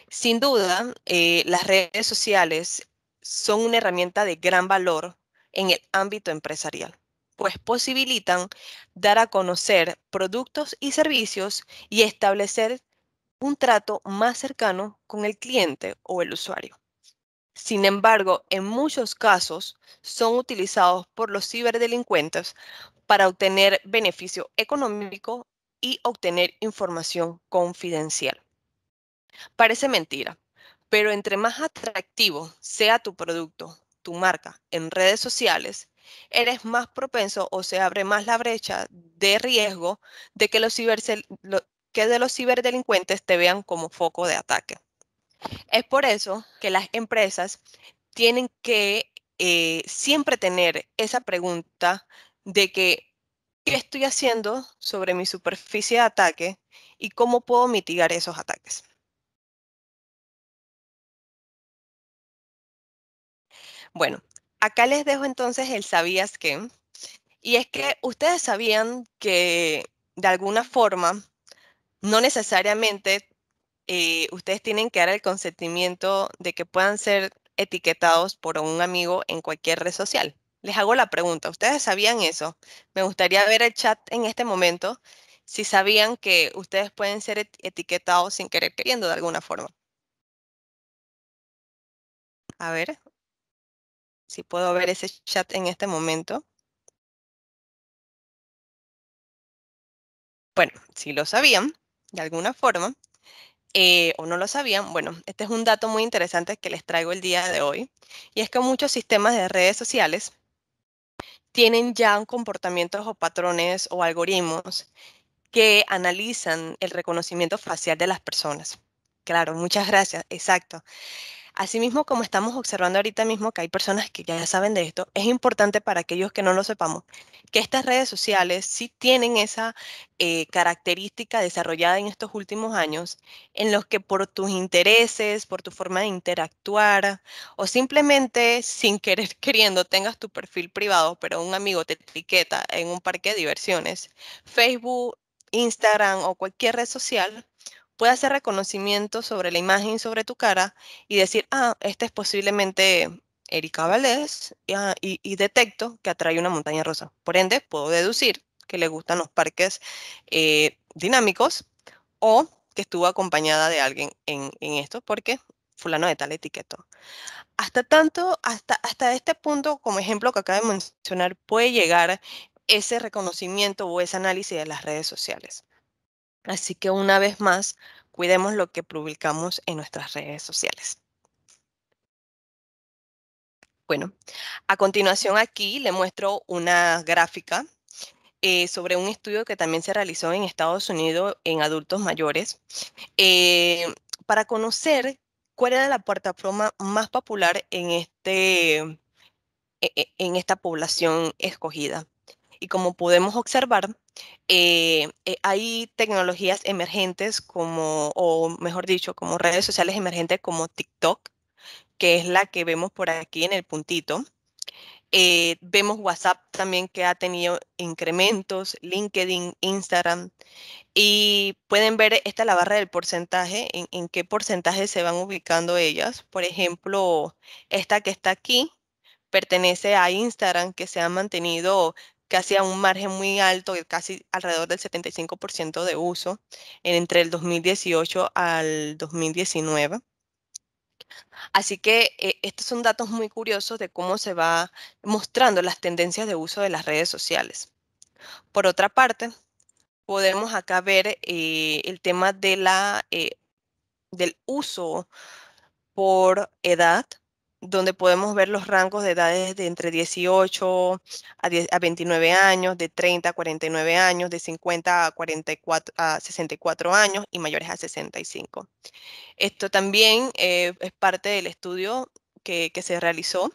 Sin duda, eh, las redes sociales son una herramienta de gran valor en el ámbito empresarial, pues posibilitan dar a conocer productos y servicios y establecer un trato más cercano con el cliente o el usuario. Sin embargo, en muchos casos son utilizados por los ciberdelincuentes para obtener beneficio económico y obtener información confidencial. Parece mentira, pero entre más atractivo sea tu producto, tu marca en redes sociales, eres más propenso o se abre más la brecha de riesgo de que los, ciberdelincuentes te vean como foco de ataque. Es por eso que las empresas tienen que eh, siempre tener esa pregunta de que, ¿qué estoy haciendo sobre mi superficie de ataque y cómo puedo mitigar esos ataques? Bueno, acá les dejo entonces el sabías qué y es que ustedes sabían que de alguna forma, no necesariamente eh, ustedes tienen que dar el consentimiento de que puedan ser etiquetados por un amigo en cualquier red social. Les hago la pregunta, ¿ustedes sabían eso? Me gustaría ver el chat en este momento si sabían que ustedes pueden ser etiquetados sin querer queriendo de alguna forma. A ver si puedo ver ese chat en este momento. Bueno, si lo sabían, de alguna forma, eh, o no lo sabían, bueno, este es un dato muy interesante que les traigo el día de hoy, y es que muchos sistemas de redes sociales tienen ya comportamientos o patrones o algoritmos que analizan el reconocimiento facial de las personas. Claro, muchas gracias, exacto. Asimismo, como estamos observando ahorita mismo que hay personas que ya saben de esto, es importante para aquellos que no lo sepamos que estas redes sociales sí tienen esa eh, característica desarrollada en estos últimos años, en los que por tus intereses, por tu forma de interactuar o simplemente sin querer queriendo tengas tu perfil privado, pero un amigo te etiqueta en un parque de diversiones, Facebook, Instagram o cualquier red social puede hacer reconocimiento sobre la imagen, sobre tu cara y decir, ah, este es posiblemente Erika Valdés ah, y, detecto que atrae una montaña rosa. Por ende, puedo deducir que le gustan los parques eh, dinámicos o que estuvo acompañada de alguien en, esto porque fulano de tal etiqueto. Hasta tanto, hasta, hasta este punto, como ejemplo que acabo de mencionar, puede llegar ese reconocimiento o ese análisis de las redes sociales. Así que una vez más, cuidemos lo que publicamos en nuestras redes sociales. Bueno, a continuación aquí le muestro una gráfica eh, sobre un estudio que también se realizó en Estados Unidos en adultos mayores eh, para conocer cuál era la plataforma más popular en, este, e, e, en esta población escogida y como podemos observar, eh, eh, hay tecnologías emergentes como, o mejor dicho, como redes sociales emergentes como TikTok, que es la que vemos por aquí en el puntito. Eh, vemos WhatsApp también que ha tenido incrementos, LinkedIn, Instagram. Y pueden ver, esta es la barra del porcentaje, en qué porcentaje se van ubicando ellas. Por ejemplo, esta que está aquí pertenece a Instagram, que se ha mantenido que hacía un margen muy alto, eh, casi alrededor del 75% de uso entre el 2018 al 2019. Así que eh, estos son datos muy curiosos de cómo se va mostrando las tendencias de uso de las redes sociales. Por otra parte, podemos acá ver eh, el tema de la, del uso por edad donde podemos ver los rangos de edades de entre 18 a, 29 años, de 30 a 49 años, de 50 a, 64 años y mayores a 65. Esto también eh, es parte del estudio que, que se realizó,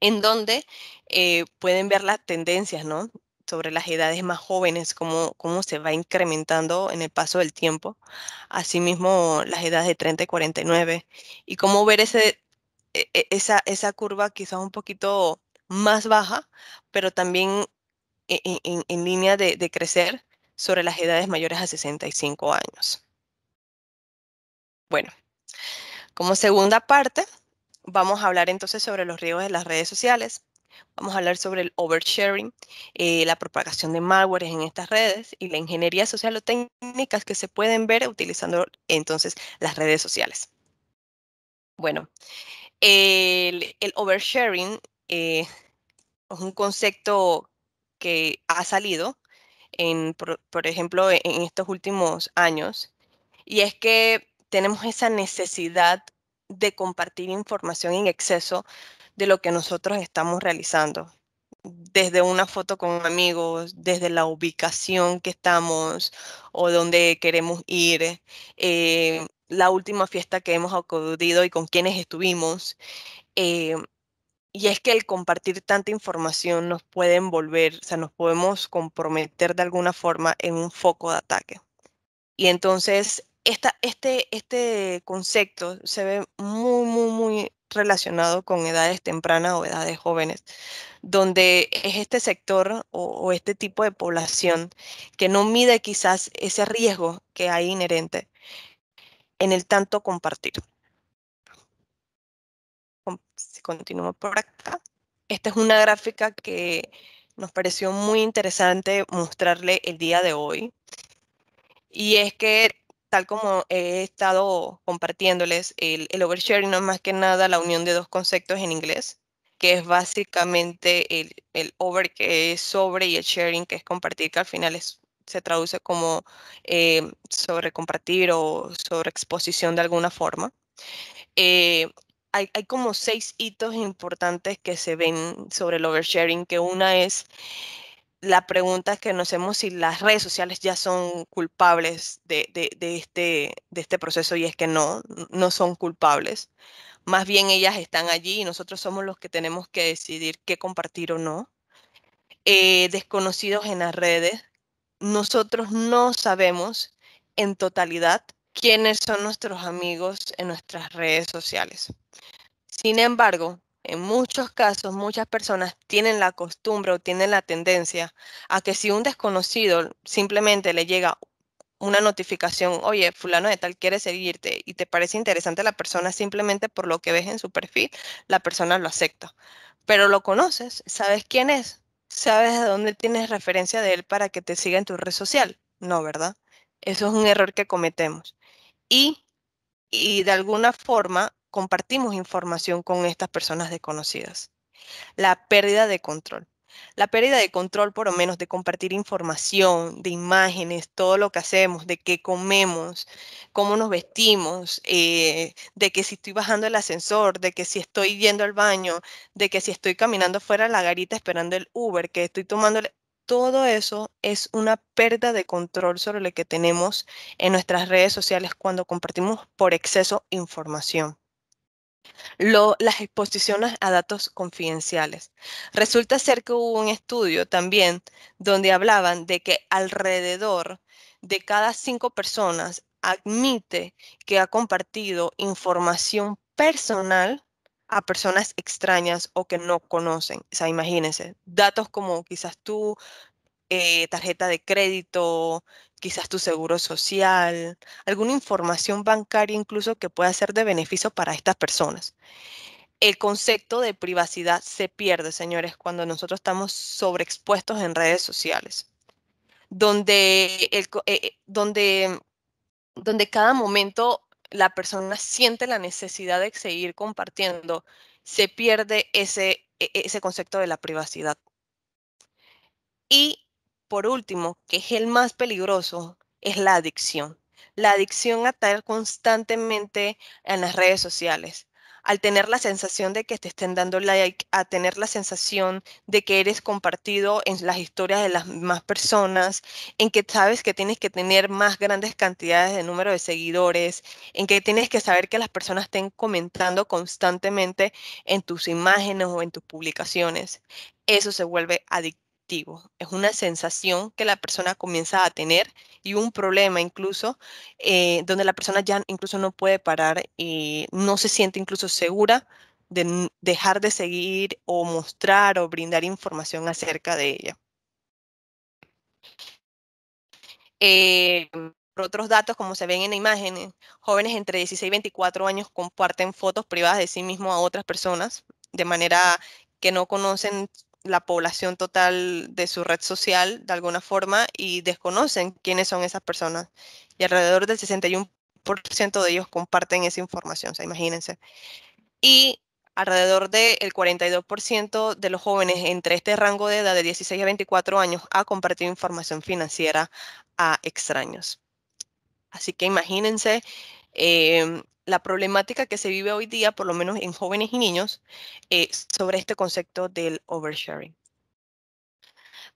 en donde eh, pueden ver las tendencias, ¿no? sobre las edades más jóvenes, cómo, cómo se va incrementando en el paso del tiempo. Asimismo, las edades de 30 y 49 y cómo ver ese e, e, esa, esa curva quizá un poquito más baja, pero también e, en, línea de, crecer sobre las edades mayores a 65 años. Bueno, como segunda parte, vamos a hablar entonces sobre los riesgos de las redes sociales. Vamos a hablar sobre el oversharing, eh, la propagación de malware en estas redes y la ingeniería social o técnicas que se pueden ver utilizando entonces las redes sociales. Bueno, el, oversharing eh, es un concepto que ha salido, por, ejemplo, e, en, estos últimos años, y es que tenemos esa necesidad de compartir información en exceso de lo que nosotros estamos realizando desde una foto con amigos, desde la ubicación que estamos o donde queremos ir, eh, la última fiesta que hemos acudido y con quienes estuvimos. Eh, y es que el compartir tanta información nos puede envolver, o sea, nos podemos comprometer de alguna forma en un foco de ataque. Y entonces, esta, este, este concepto se ve muy, muy, muy relacionado con edades tempranas o edades jóvenes, donde es este sector o este tipo de población que no mide quizás ese riesgo que hay inherente en el tanto compartir. Si continúo por acá. Esta es una gráfica que nos pareció muy interesante mostrarle el día de hoy. Y es que, tal como he estado compartiéndoles, el, oversharing no es más que nada la unión de dos conceptos en inglés, que es básicamente el, el over que es sobre y el sharing que es compartir, que al final es se traduce como eh, sobre compartir o sobre exposición de alguna forma. Eh, hay, como seis hitos importantes que se ven sobre el oversharing, que una es la pregunta que nos hacemos si las redes sociales ya son culpables de, este, de este proceso y es que no, no son culpables. Más bien ellas están allí y nosotros somos los que tenemos que decidir qué compartir o no. Eh, desconocidos en las redes, nosotros no sabemos en totalidad quiénes son nuestros amigos en nuestras redes sociales. Sin embargo, en muchos casos, muchas personas tienen la costumbre o tienen la tendencia a que si un desconocido simplemente le llega una notificación, oye, fulano de tal quiere seguirte y te parece interesante la persona simplemente por lo que ves en su perfil, la persona lo acepta. Pero lo conoces, sabes quién es, sabes de dónde tienes referencia de él para que te siga en tu red social. No, ¿verdad? Eso es un error que cometemos. Y, y de alguna forma compartimos información con estas personas desconocidas. La pérdida de control. La pérdida de control, por lo menos, de compartir información, de imágenes, todo lo que hacemos, de qué comemos, cómo nos vestimos, eh, de que si estoy bajando el ascensor, de que si estoy yendo al baño, de que si estoy caminando fuera de la garita esperando el Uber, que estoy tomando... Todo eso es una pérdida de control sobre lo que tenemos en nuestras redes sociales cuando compartimos por exceso información. Lo, las exposiciones a datos confidenciales. Resulta ser que hubo un estudio también donde hablaban de que alrededor de cada cinco personas admite que ha compartido información personal a personas extrañas o que no conocen. O sea, imagínense, datos como quizás tú, eh, tarjeta de crédito, quizás tu seguro social, alguna información bancaria incluso que pueda ser de beneficio para estas personas. El concepto de privacidad se pierde, señores, cuando nosotros estamos sobreexpuestos en redes sociales, donde, eh, eh, donde, donde cada momento la persona siente la necesidad de seguir compartiendo, se pierde ese, e, ese concepto de la privacidad. Y por último, que es el más peligroso, es la adicción. La adicción a estar constantemente en las redes sociales, al tener la sensación de que te estén dando like, a tener la sensación de que eres compartido en las historias de las más personas, en que sabes que tienes que tener más grandes cantidades de número de seguidores, en que tienes que saber que las personas estén comentando constantemente en tus imágenes o en tus publicaciones. Eso se vuelve adictivo es una sensación que la persona comienza a tener y un problema incluso, eh, donde la persona ya incluso no puede parar, y no se siente incluso segura de dejar de seguir o mostrar o brindar información acerca de ella. Eh, otros datos, como se ven en la imagen, jóvenes entre 16 y 24 años comparten fotos privadas de sí mismos a otras personas de manera que no conocen la población total de su red social de alguna forma y desconocen quiénes son esas personas. Y alrededor del 61% de ellos comparten esa información, o imagínense. Y alrededor del el 42% de los jóvenes entre este rango de edad de 16 a 24 años ha compartido información financiera a extraños. Así que imagínense em, la problemática que se vive hoy día, por lo menos en jóvenes y niños, eh, sobre este concepto del oversharing.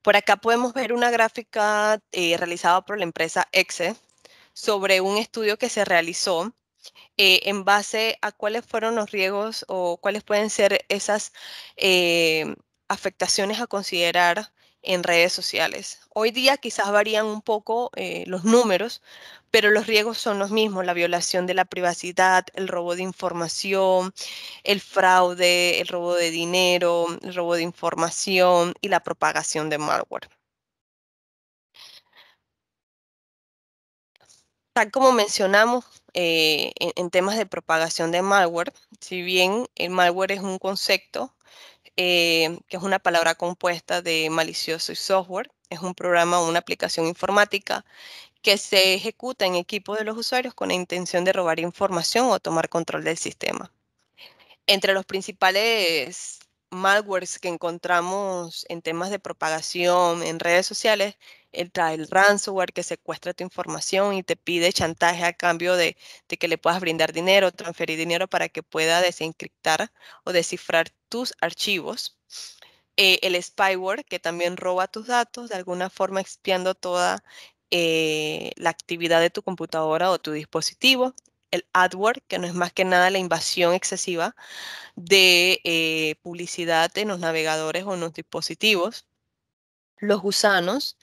Por acá podemos ver una gráfica eh, realizada por la empresa EXE sobre un estudio que se realizó eh, en base a cuáles fueron los riesgos o cuáles pueden ser esas afectaciones a considerar en redes sociales. Hoy día quizás varían un poco eh, los números, pero los riesgos son los mismos, la violación de la privacidad, el robo de información, el fraude, el robo de dinero, el robo de información y la propagación de malware. Tal como mencionamos eh, en temas de propagación de malware, si bien el malware es un concepto, Em, que es una palabra compuesta de malicioso y software. Es un programa o una aplicación informática que se ejecuta en equipo de los usuarios con la intención de robar información o tomar control del sistema. Entre los principales malwares que encontramos en temas de propagación en redes sociales el ransomware que secuestra tu información y te pide chantaje a cambio de, que le puedas brindar dinero, transferir dinero para que pueda desencriptar o descifrar tus archivos. Eh, el spyware que también roba tus datos, de alguna forma expiando toda eh, la actividad de tu computadora o tu dispositivo. El AdWord, que no es más que nada la invasión excesiva de eh, publicidad en los navegadores o en los dispositivos los gusanos,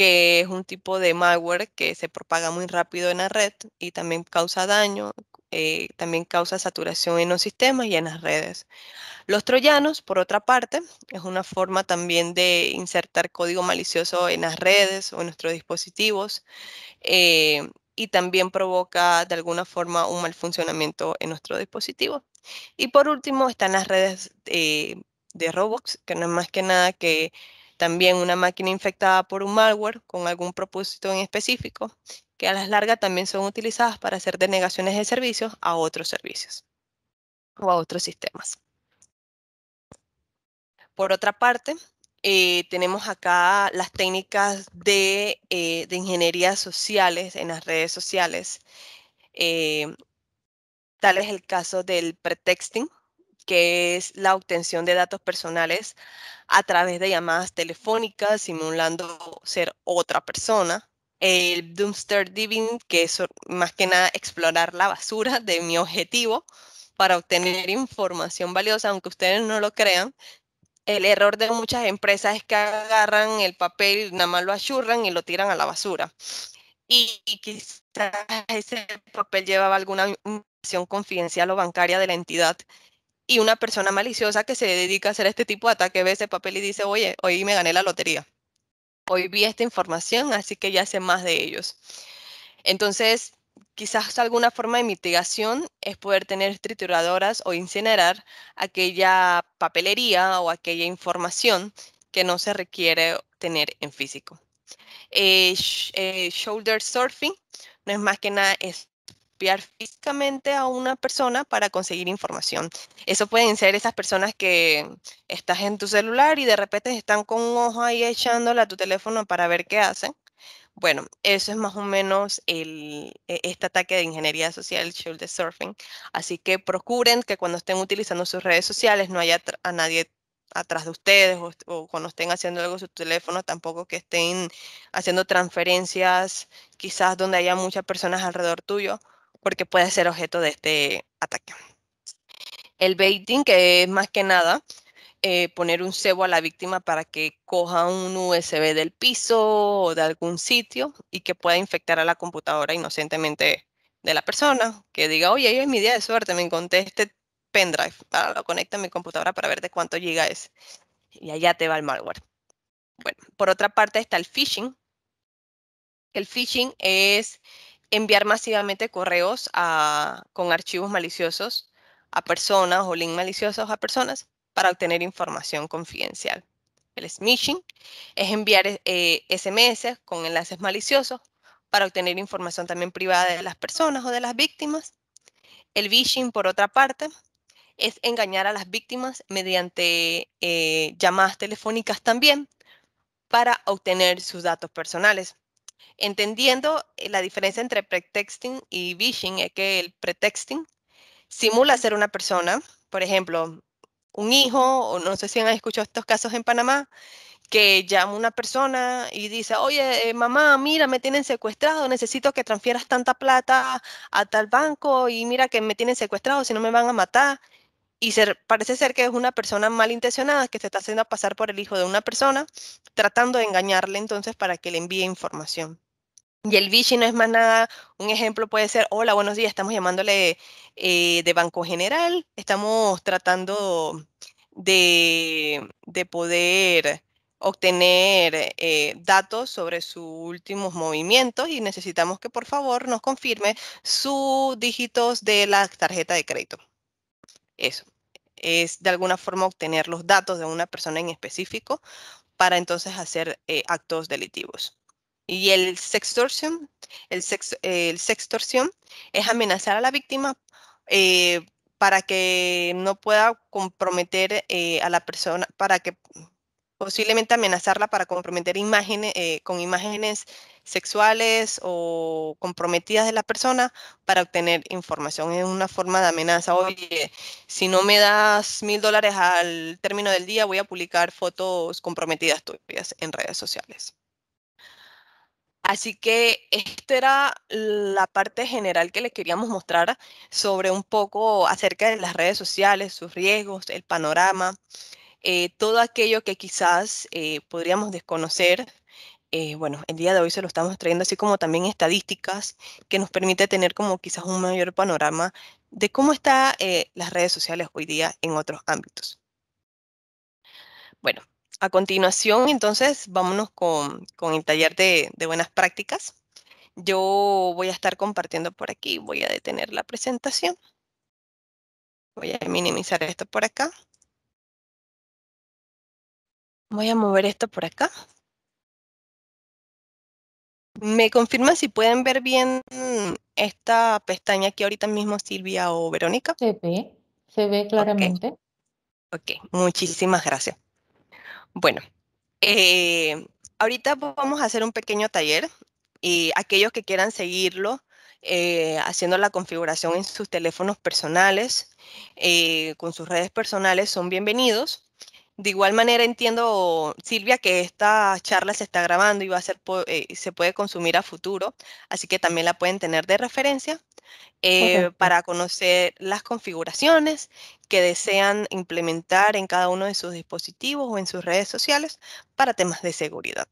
que es un tipo de malware que se propaga muy rápido en la red y también causa daño, eh, también causa saturación en los sistemas y en las redes. Los troyanos, por otra parte, es una forma también de insertar código malicioso en las redes o en nuestros dispositivos eh, y también provoca de alguna forma un mal funcionamiento en nuestro dispositivo. Y por último están las redes eh, de Roblox, que no es más que nada que también una máquina infectada por un malware con algún propósito en específico, que a las largas también son utilizadas para hacer denegaciones de servicios a otros servicios o a otros sistemas. Por otra parte, eh, tenemos acá las técnicas eh, de, ingeniería sociales en las redes sociales. Eh, tal es el caso del pretexting, que es la obtención de datos personales a través de llamadas telefónicas simulando ser otra persona. El dumpster diving, que es más que nada explorar la basura de mi objetivo para obtener información valiosa, aunque ustedes no lo crean. El error de muchas empresas es que agarran el papel, nada más lo achurran y lo tiran a la basura. Y, y quizás ese papel llevaba alguna información confidencial o bancaria de la entidad y una persona maliciosa que se dedica a hacer este tipo de ataque ve ese papel y dice, oye, hoy me gané la lotería. Hoy vi esta información, así que ya sé más de ellos. Entonces, quizás alguna forma de mitigación es poder tener trituradoras o incinerar aquella papelería o aquella información que no se requiere tener en físico. Eh, eh, shoulder surfing no es más que nada es físicamente a una persona para conseguir información. Eso pueden ser esas personas que estás en tu celular y de repente están con un ojo ahí echándole a tu teléfono para ver qué hacen. Bueno, eso es más o menos el, e, este ataque de ingeniería social, el shield surfing. Así que procuren que cuando estén utilizando sus redes sociales no haya a nadie atrás de ustedes o, o, cuando estén haciendo algo su teléfono, tampoco que estén haciendo transferencias, quizás donde haya muchas personas alrededor tuyo, porque puede ser objeto de este ataque. El baiting, que es más que nada eh, poner un cebo a la víctima para que coja un USB del piso o de algún sitio y que pueda infectar a la computadora inocentemente de la persona, que diga, oye, hoy es mi día de suerte, me encontré este pendrive, para lo conecta a mi computadora para ver de cuánto giga es. Y allá te va el malware. Bueno, por otra parte está el phishing. El phishing es enviar masivamente correos con archivos maliciosos a personas o links maliciosos a personas para obtener información confidencial. El smishing es enviar SMS eh, con enlaces maliciosos para obtener información también privada de las personas o de las víctimas. El phishing, por otra parte, es engañar a las víctimas mediante eh, llamadas telefónicas también para obtener sus datos personales. Entendiendo eh, la diferencia entre pretexting y vishing, es que el pretexting simula ser una persona, por ejemplo, un hijo, o no sé si han escuchado estos casos en Panamá, que llama una persona y dice, oye, eh, mamá, mira, me tienen secuestrado, necesito que transfieras tanta plata a tal banco y mira que me tienen secuestrado, si no me van a matar y parece ser que es una persona malintencionada que se está haciendo pasar por el hijo de una persona, tratando de engañarle entonces para que le envíe información. Y el Vichy no es más nada, un ejemplo puede ser, hola, buenos días, estamos llamándole eh, de Banco General, estamos tratando de, poder obtener eh, datos sobre sus últimos movimientos y necesitamos que por favor nos confirme sus dígitos de la tarjeta de crédito eso. Es de alguna forma obtener los datos de una persona en específico para entonces hacer eh, actos delitivos. Y el sextorsión, el, es amenazar a la víctima eh, para que no pueda comprometer eh, a la persona, para que posiblemente amenazarla para comprometer imágenes, eh, con imágenes sexuales o comprometidas de la persona para obtener información. Es una forma de amenaza. Oye, si no me das mil dólares al término del día, voy a publicar fotos comprometidas tuyas en redes sociales. Así que esta era la parte general que les queríamos mostrar sobre un poco acerca de las redes sociales, sus riesgos, el panorama. Eh, todo aquello que quizás eh, podríamos desconocer. Eh, bueno, el día de hoy se lo estamos trayendo, así como también estadísticas que nos permite tener como quizás un mayor panorama de cómo están las redes sociales hoy día en otros ámbitos. Bueno, a continuación entonces vámonos con, el taller de buenas prácticas. Yo voy a estar compartiendo por aquí, voy a detener la presentación. Voy a minimizar esto por acá. Voy a mover esto por acá. Me confirman si pueden ver bien esta pestaña aquí ahorita mismo, Silvia o Verónica. Se ve, se ve claramente. Ok, muchísimas gracias. Bueno, eh, ahorita vamos a hacer un pequeño taller y aquellos que quieran seguirlo, eh, haciendo la configuración en sus teléfonos personales, eh, con sus redes personales, son bienvenidos. De igual manera entiendo, Silvia, que esta charla se está grabando y va a ser, eh, se puede consumir a futuro, así que también la pueden tener de referencia eh, para conocer las configuraciones que desean implementar en cada uno de sus dispositivos o en sus redes sociales para temas de seguridad.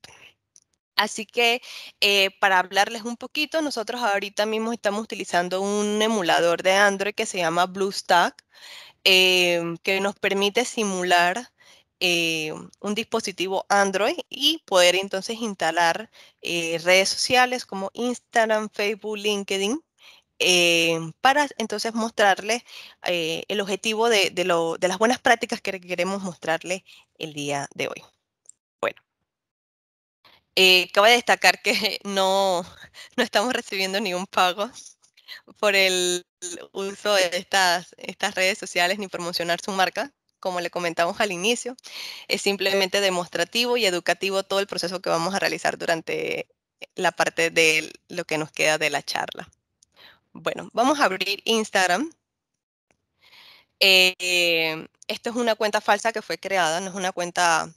Así que eh, para hablarles un poquito, nosotros ahorita mismo estamos utilizando un emulador de Android que se llama BlueStack, que nos permite simular eh, un dispositivo Android y poder entonces instalar eh, redes sociales como Instagram, Facebook, LinkedIn, eh, para entonces mostrarles el objetivo de, de las buenas prácticas que queremos mostrarles el día de hoy. Bueno, cabe destacar que no, no estamos recibiendo ningún pago por el uso de estas, estas redes sociales ni promocionar su marca como le comentamos al inicio, es simplemente demostrativo y educativo todo el proceso que vamos a realizar durante la parte de lo que nos queda de la charla. Bueno, vamos a abrir Instagram. Eh, esto es una cuenta falsa que fue creada, no es una cuenta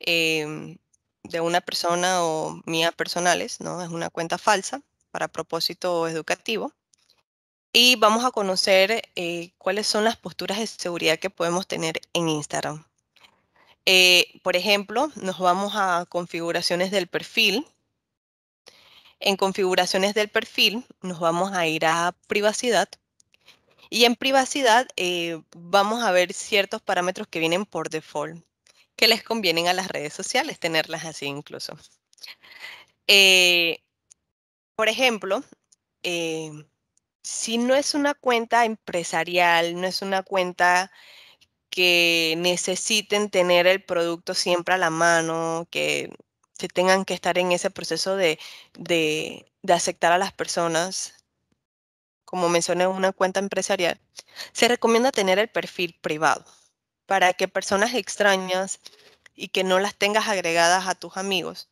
em, de una persona o mía personales, ¿no? Es una cuenta falsa para propósito educativo y vamos a conocer eh, cuáles son las posturas de seguridad que podemos tener en Instagram. Eh, por ejemplo, nos vamos a configuraciones del perfil. En configuraciones del perfil nos vamos a ir a privacidad. Y en privacidad eh, vamos a ver ciertos parámetros que vienen por default, que les convienen a las redes sociales tenerlas así incluso. por ejemplo, si no es una cuenta empresarial, no es una cuenta que necesiten tener el producto siempre a la mano, que se tengan que estar en ese proceso de, aceptar a las personas, como mencioné, una cuenta empresarial, se recomienda tener el perfil privado para que personas extrañas y que no las tengas agregadas a tus amigos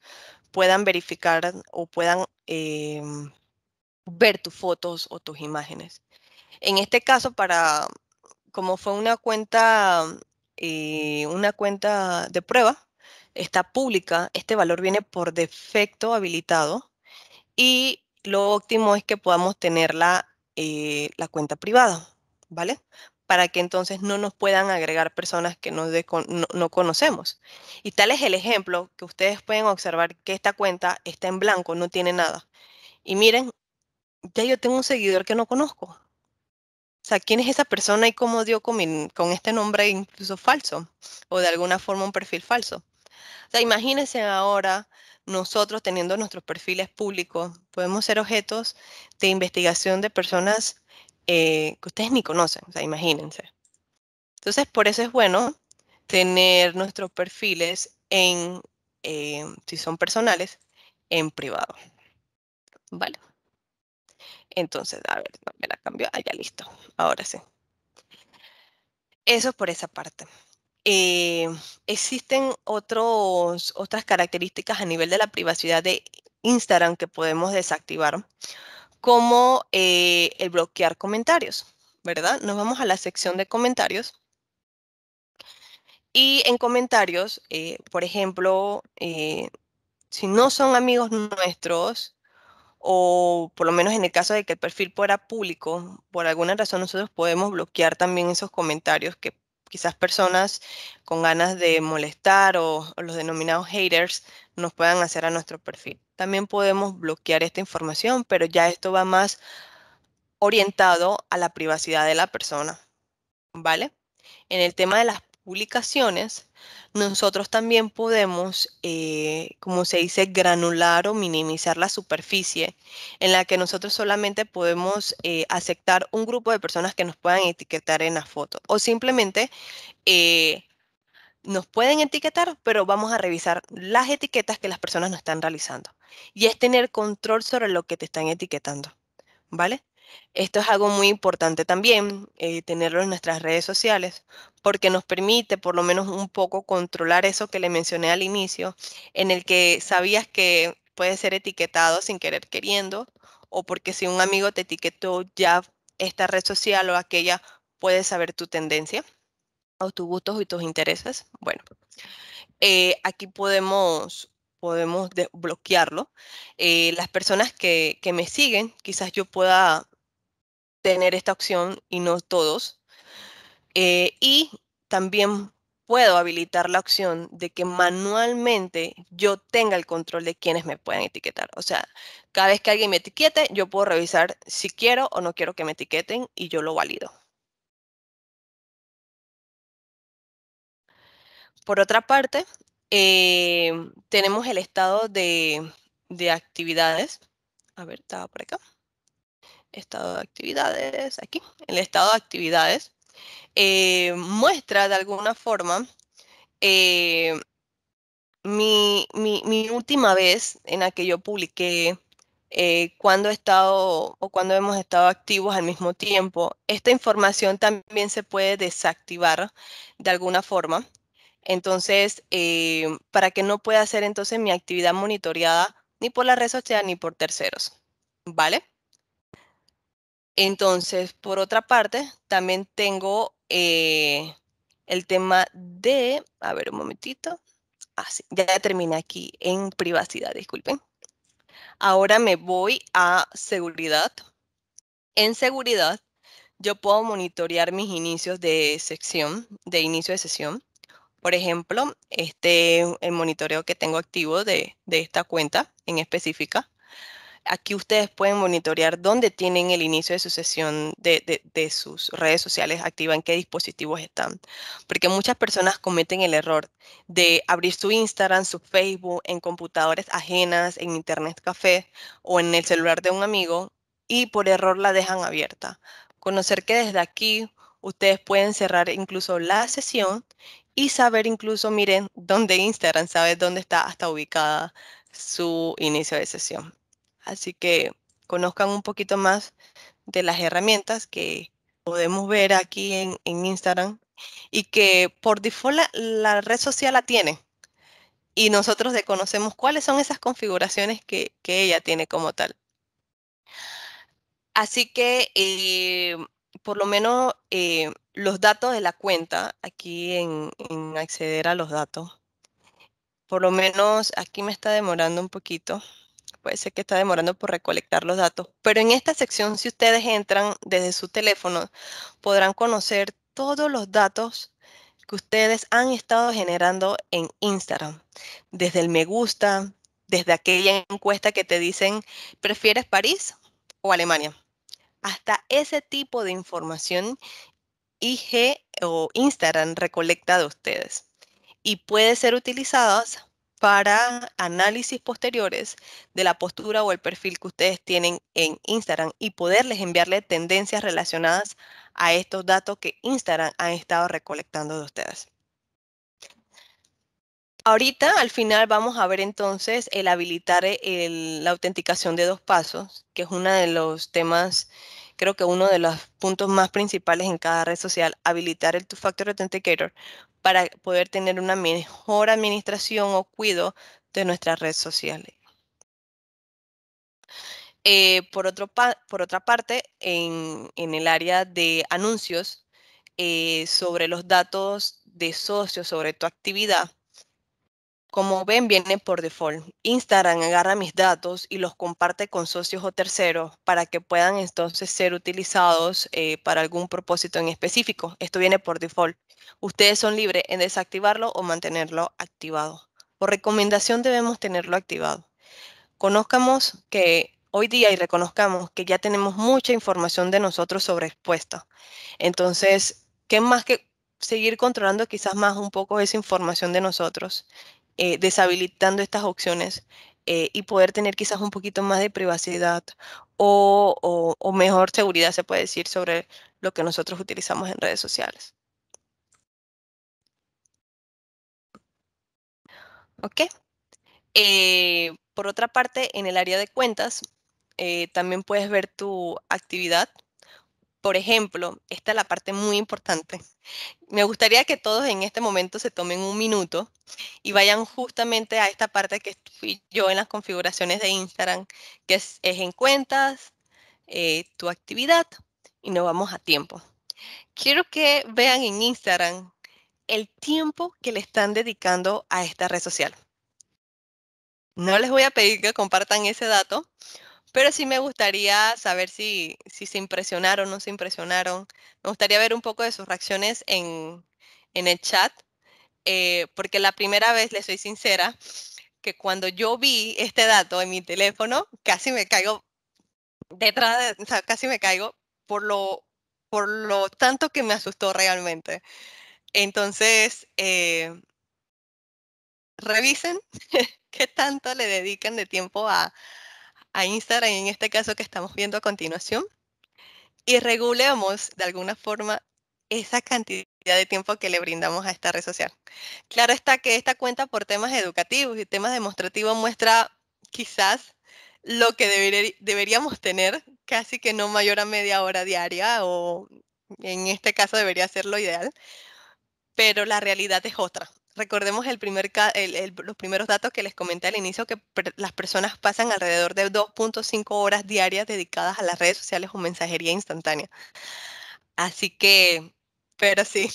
puedan verificar o puedan em, ver tus fotos o tus imágenes. En este caso, para como fue una cuenta, eh, una cuenta de prueba, está pública, este valor viene por defecto habilitado y lo óptimo es que podamos tener la, eh, la cuenta privada, ¿vale? Para que entonces no nos puedan agregar personas que no, no conocemos. Y tal es el ejemplo que ustedes pueden observar que esta cuenta está en blanco, no tiene nada. Y miren, ya yo tengo un seguidor que no conozco. O sea, ¿quién es esa persona y cómo dio con, con este nombre incluso falso? O de alguna forma un perfil falso. O sea, imagínense ahora nosotros teniendo nuestros perfiles públicos, podemos ser objetos de investigación de personas eh, que ustedes ni conocen, o sea, imagínense. Entonces, por eso es bueno tener nuestros perfiles en, eh, si son personales, en privado. Vale. Entonces, a ver, me la cambio. Ah, ya listo. Ahora sí. Eso es por esa parte. Eh, existen otras características a nivel de la privacidad de Instagram que podemos desactivar, como eh, el bloquear comentarios, ¿verdad? Nos vamos a la sección de comentarios. Y en comentarios, eh, por ejemplo, si no son amigos nuestros, o por lo menos en el caso de que el perfil fuera público, por alguna razón nosotros podemos bloquear también esos comentarios que quizás personas con ganas de molestar o, los denominados haters nos puedan hacer a nuestro perfil. También podemos bloquear esta información, pero ya esto va más orientado a la privacidad de la persona, ¿vale? En el tema de las publicaciones, nosotros también podemos, eh, como se dice, granular o minimizar la superficie en la que nosotros solamente podemos eh, aceptar un grupo de personas que nos puedan etiquetar en la foto o simplemente eh, nos pueden etiquetar, pero vamos a revisar las etiquetas que las personas nos están realizando y es tener control sobre lo que te están etiquetando, ¿vale? Esto es algo muy importante también, eh, tenerlo en nuestras redes sociales, porque nos permite por lo menos un poco controlar eso que le mencioné al inicio, en el que sabías que puede ser etiquetado sin querer queriendo, o porque si un amigo te etiquetó ya esta red social o aquella, puede saber tu tendencia o tus gustos y tus intereses. Bueno, eh, aquí podemos podemos desbloquearlo eh, las personas que, me siguen, quizás yo pueda tener esta opción y no todos. Eh, y también puedo habilitar la opción de que manualmente yo tenga el control de quienes me puedan etiquetar. O sea, cada vez que alguien me etiquete, yo puedo revisar si quiero o no quiero que me etiqueten y yo lo valido. Por otra parte, eh, tenemos el estado de, de actividades. A ver, estaba por acá estado de actividades, aquí, el estado de actividades, eh, muestra de alguna forma eh, mi, última vez en la que yo publiqué eh, cuando he estado o cuando hemos estado activos al mismo tiempo. Esta información también se puede desactivar de alguna forma. Entonces, para que no pueda ser entonces mi actividad monitoreada ni por la red social ni por terceros. ¿Vale? Entonces, por otra parte, también tengo eh, el tema de, a ver un momentito, así, ah, ya terminé aquí en privacidad, disculpen. Ahora me voy a seguridad. En seguridad, yo puedo monitorear mis inicios de sección, de inicio de sesión. Por ejemplo, este el monitoreo que tengo activo de esta cuenta en específica. Aquí ustedes pueden monitorear dónde tienen el inicio de su sesión de, sus redes sociales activas, en qué dispositivos están. Porque muchas personas cometen el error de abrir su Instagram, su Facebook en computadores ajenas, en Internet Café o en el celular de un amigo y por error la dejan abierta. Conocer que desde aquí ustedes pueden cerrar incluso la sesión y saber incluso, miren, dónde Instagram sabe dónde está hasta ubicada su inicio de sesión. Así que conozcan un poquito más de las herramientas que podemos ver aquí en, Instagram y que por default la, red social la tiene. Y nosotros desconocemos cuáles son esas configuraciones que, ella tiene como tal. Así que eh, por lo menos eh, los datos de la cuenta, aquí en acceder a los datos, por lo menos aquí me está demorando un poquito puede ser que está demorando por recolectar los datos. Pero en esta sección, si ustedes entran desde su teléfono, podrán conocer todos los datos que ustedes han estado generando en Instagram. Desde el me gusta, desde aquella encuesta que te dicen, ¿prefieres París o Alemania? Hasta ese tipo de información IG o Instagram recolecta de ustedes y puede ser utilizadas para análisis posteriores de la postura o el perfil que ustedes tienen en Instagram y poderles enviarle tendencias relacionadas a estos datos que Instagram ha estado recolectando de ustedes. Ahorita al final vamos a ver entonces el habilitar la autenticación de dos pasos, que es uno de los temas, creo que uno de los puntos más principales en cada red social, habilitar el Two-Factor Authenticator para poder tener una mejor administración o cuidado de nuestras redes sociales. Eh, por, otra parte, en, el área de anuncios, eh, sobre los datos de socios, sobre tu actividad, como ven, viene por default. Instagram agarra mis datos y los comparte con socios o terceros para que puedan entonces ser utilizados eh, para algún propósito en específico. Esto viene por default. Ustedes son libres en desactivarlo o mantenerlo activado. Por recomendación debemos tenerlo activado. Conozcamos que hoy día y reconozcamos que ya tenemos mucha información de nosotros sobre expuesta. Entonces, ¿qué más que seguir controlando quizás más un poco esa información de nosotros eh, deshabilitando estas opciones eh, y poder tener quizás un poquito más de privacidad o, mejor seguridad, se puede decir, sobre lo que nosotros utilizamos en redes sociales. ¿Ok? Eh, por otra parte, en el área de cuentas, también puedes ver tu actividad por ejemplo, esta es la parte muy importante. Me gustaría que todos en este momento se tomen un minuto y vayan justamente a esta parte que estoy yo en las configuraciones de Instagram, que es, en cuentas, eh, tu actividad y nos vamos a tiempo. Quiero que vean en Instagram el tiempo que le están dedicando a esta red social. No les voy a pedir que compartan ese dato pero sí me gustaría saber si, si se impresionaron o no se impresionaron. Me gustaría ver un poco de sus reacciones en, en el chat, eh, porque la primera vez, les soy sincera, que cuando yo vi este dato en mi teléfono, casi me caigo detrás, casi me caigo por lo, por lo tanto que me asustó realmente. Entonces, eh, revisen qué tanto le dedican de tiempo a, a Instagram, en este caso que estamos viendo a continuación, y regulemos de alguna forma esa cantidad de tiempo que le brindamos a esta red social. Claro está que esta cuenta por temas educativos y temas demostrativos muestra quizás lo que deberíamos tener, casi que no mayor a media hora diaria, o en este caso debería ser lo ideal, pero la realidad es otra recordemos los primeros datos que les comenté al inicio, que las personas pasan alrededor de 2.5 horas diarias dedicadas a las redes sociales o mensajería instantánea. Así que, pero sí,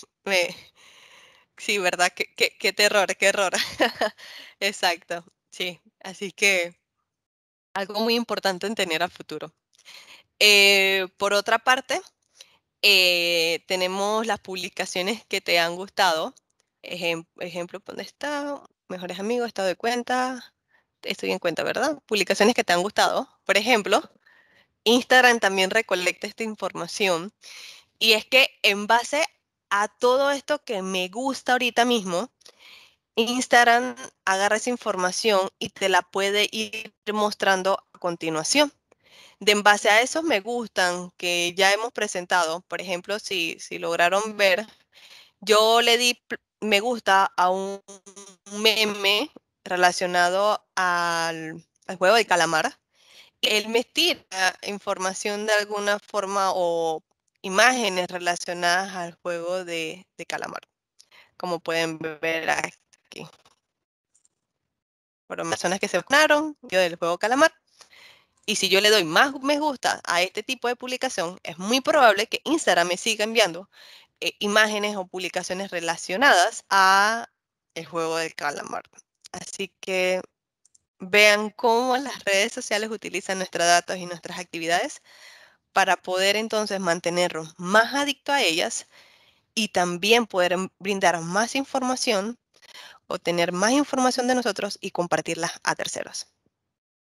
sí, ¿verdad? Qué, qué, terror, qué error. Exacto, sí. Así que algo muy importante en tener a futuro. Eh, por otra parte, eh, tenemos las publicaciones que te han gustado ejemplo, ¿dónde está? Mejores amigos, estado de cuenta. Estoy en cuenta, ¿verdad? Publicaciones que te han gustado. Por ejemplo, Instagram también recolecta esta información. Y es que en base a todo esto que me gusta ahorita mismo, Instagram agarra esa información y te la puede ir mostrando a continuación. De en base a esos me gustan que ya hemos presentado, por ejemplo, si, si lograron ver, yo le di me gusta a un meme relacionado al, juego de calamar. Él me tira información de alguna forma o imágenes relacionadas al juego de, calamar, como pueden ver aquí. Fueron personas que se vacunaron, yo del juego calamar. Y si yo le doy más me gusta a este tipo de publicación, es muy probable que Instagram me siga enviando eh, imágenes o publicaciones relacionadas a el juego del calamar. Así que vean cómo las redes sociales utilizan nuestros datos y nuestras actividades para poder entonces mantenernos más adictos a ellas y también poder brindar más información o tener más información de nosotros y compartirlas a terceros.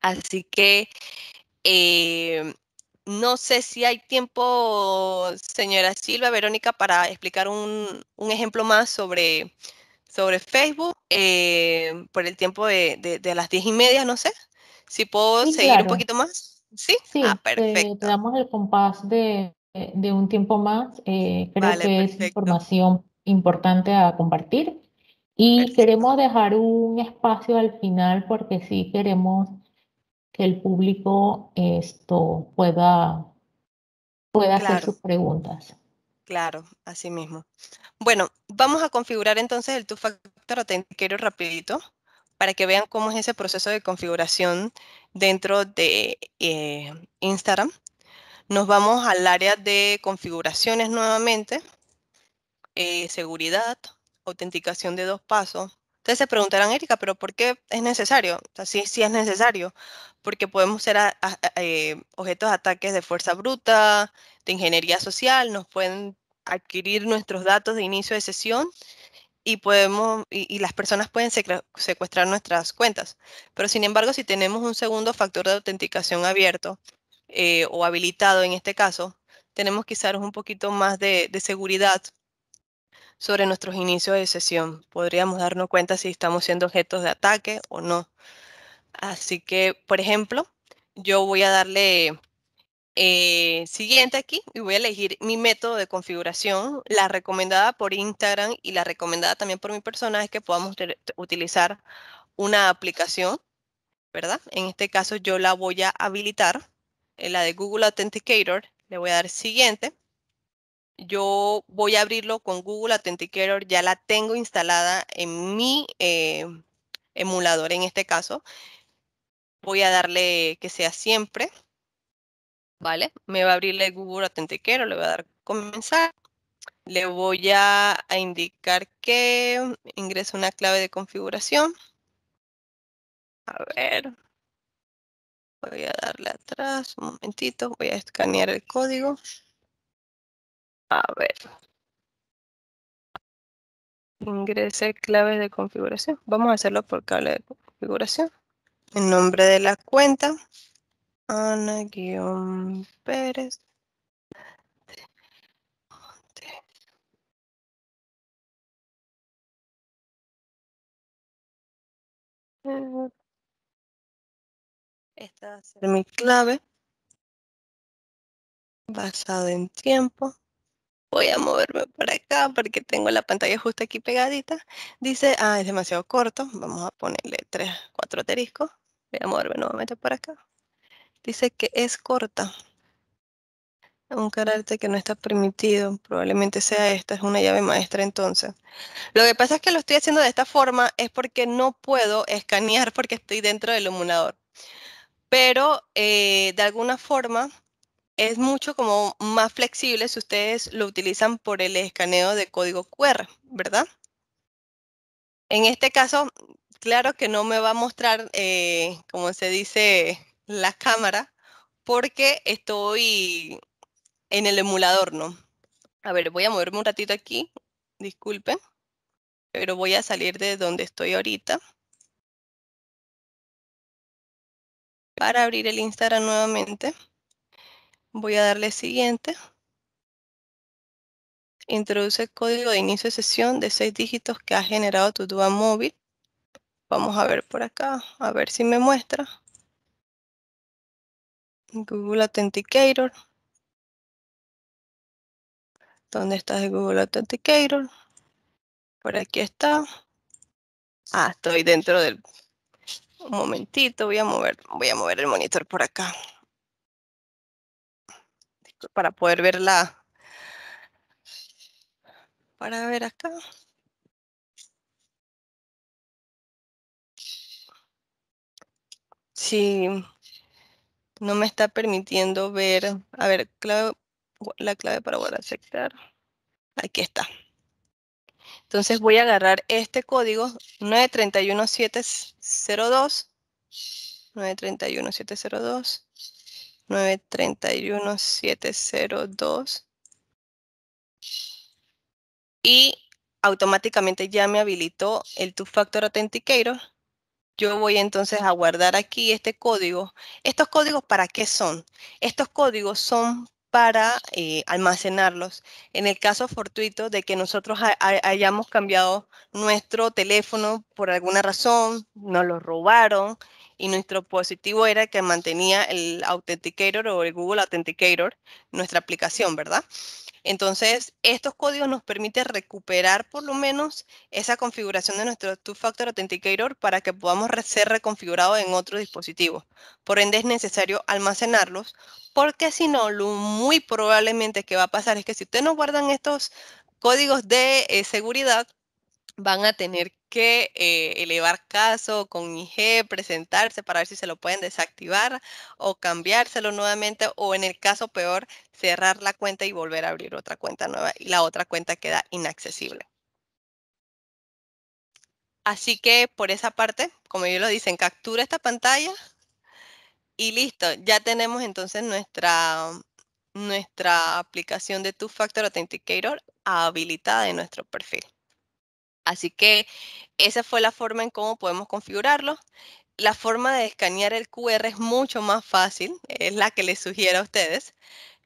Así que eh, no sé si hay tiempo, señora Silva, Verónica, para explicar un, ejemplo más sobre, sobre Facebook eh, por el tiempo de, las diez y media, no sé. Si puedo seguir un poquito más. Sí, ah, perfecto. Te, damos el compás de, un tiempo más. Eh, creo que es información importante a compartir. Y queremos dejar un espacio al final porque sí queremos el público esto pueda, pueda hacer sus preguntas. Claro, así mismo. Bueno, vamos a configurar entonces el two-factor quiero rapidito para que vean cómo es ese proceso de configuración dentro de eh, Instagram. Nos vamos al área de configuraciones nuevamente, eh, seguridad, autenticación de dos pasos, se preguntarán, Erika, pero ¿por qué es necesario? O sea, sí, sí es necesario, porque podemos ser eh, objetos de ataques de fuerza bruta, de ingeniería social, nos pueden adquirir nuestros datos de inicio de sesión y podemos y, las personas pueden secuestrar nuestras cuentas. Pero sin embargo, si tenemos un segundo factor de autenticación abierto eh, o habilitado en este caso, tenemos quizás un poquito más de, de seguridad sobre nuestros inicios de sesión. Podríamos darnos cuenta si estamos siendo objetos de ataque o no. Así que, por ejemplo, yo voy a darle eh, siguiente aquí y voy a elegir mi método de configuración. La recomendada por Instagram y la recomendada también por mi persona es que podamos utilizar una aplicación, ¿verdad? En este caso yo la voy a habilitar, en eh, la de Google Authenticator, le voy a dar siguiente yo voy a abrirlo con Google Authenticator, ya la tengo instalada en mi eh, emulador en este caso. Voy a darle que sea siempre, ¿vale? Me va a abrirle Google Authenticator, le voy a dar comenzar. Le voy a, indicar que ingreso una clave de configuración. A ver, voy a darle atrás un momentito, voy a escanear el código. A ver. Ingrese claves de configuración. Vamos a hacerlo por cable de configuración. El nombre de la cuenta. Ana-Pérez. Esta va a ser mi clave. Basado en tiempo voy a moverme para acá porque tengo la pantalla justo aquí pegadita. Dice, ah, es demasiado corto, vamos a ponerle 3, 4 asteriscos. Voy a moverme nuevamente para acá. Dice que es corta. Un carácter que no está permitido, probablemente sea esta, es una llave maestra entonces. Lo que pasa es que lo estoy haciendo de esta forma es porque no puedo escanear porque estoy dentro del emulador. Pero eh, de alguna forma es mucho como más flexible si ustedes lo utilizan por el escaneo de código QR, ¿verdad? En este caso, claro que no me va a mostrar, eh, como se dice, la cámara, porque estoy en el emulador, ¿no? A ver, voy a moverme un ratito aquí, disculpen, pero voy a salir de donde estoy ahorita. Para abrir el Instagram nuevamente. Voy a darle siguiente. Introduce el código de inicio de sesión de seis dígitos que ha generado tu DUA móvil. Vamos a ver por acá, a ver si me muestra. Google Authenticator. ¿Dónde está el Google Authenticator? Por aquí está. Ah, estoy dentro del... Un momentito, voy a mover, voy a mover el monitor por acá para poder verla. Para ver acá. Sí, no me está permitiendo ver. A ver, la clave para poder aceptar. Aquí está. Entonces voy a agarrar este código 931702. 931702. 931-702 y automáticamente ya me habilitó el Two Factor Authenticator. Yo voy entonces a guardar aquí este código. ¿Estos códigos para qué son? Estos códigos son para eh, almacenarlos. En el caso fortuito de que nosotros hayamos cambiado nuestro teléfono por alguna razón, nos lo robaron y nuestro positivo era que mantenía el Authenticator o el Google Authenticator, nuestra aplicación, ¿verdad? Entonces, estos códigos nos permiten recuperar por lo menos esa configuración de nuestro Two-Factor Authenticator para que podamos ser reconfigurados en otro dispositivo. Por ende, es necesario almacenarlos porque si no, lo muy probablemente que va a pasar es que si ustedes no guardan estos códigos de eh, seguridad, van a tener que eh, elevar caso con IG, presentarse para ver si se lo pueden desactivar o cambiárselo nuevamente o en el caso peor, cerrar la cuenta y volver a abrir otra cuenta nueva y la otra cuenta queda inaccesible. Así que por esa parte, como yo lo dicen, captura esta pantalla y listo. Ya tenemos entonces nuestra, nuestra aplicación de Two Factor Authenticator habilitada en nuestro perfil. Así que esa fue la forma en cómo podemos configurarlo. La forma de escanear el QR es mucho más fácil, es la que les sugiero a ustedes,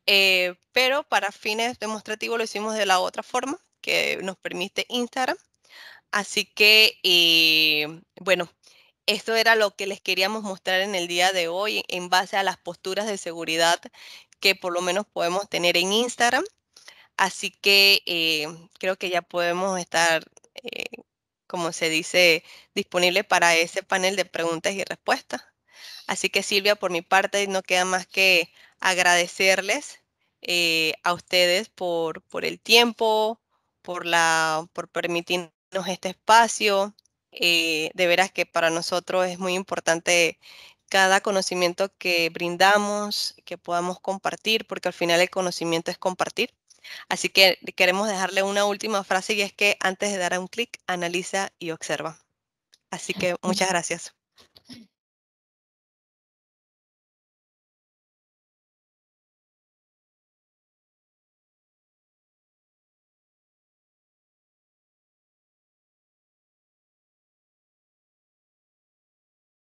eh, pero para fines demostrativos lo hicimos de la otra forma que nos permite Instagram. Así que, eh, bueno, esto era lo que les queríamos mostrar en el día de hoy en base a las posturas de seguridad que por lo menos podemos tener en Instagram. Así que eh, creo que ya podemos estar eh, como se dice, disponible para ese panel de preguntas y respuestas. Así que Silvia, por mi parte, no queda más que agradecerles eh, a ustedes por, el tiempo, por, la, por permitirnos este espacio. Eh, de veras que para nosotros es muy importante cada conocimiento que brindamos, que podamos compartir, porque al final el conocimiento es compartir. Así que queremos dejarle una última frase y es que antes de dar a un clic, analiza y observa. Así que muchas gracias.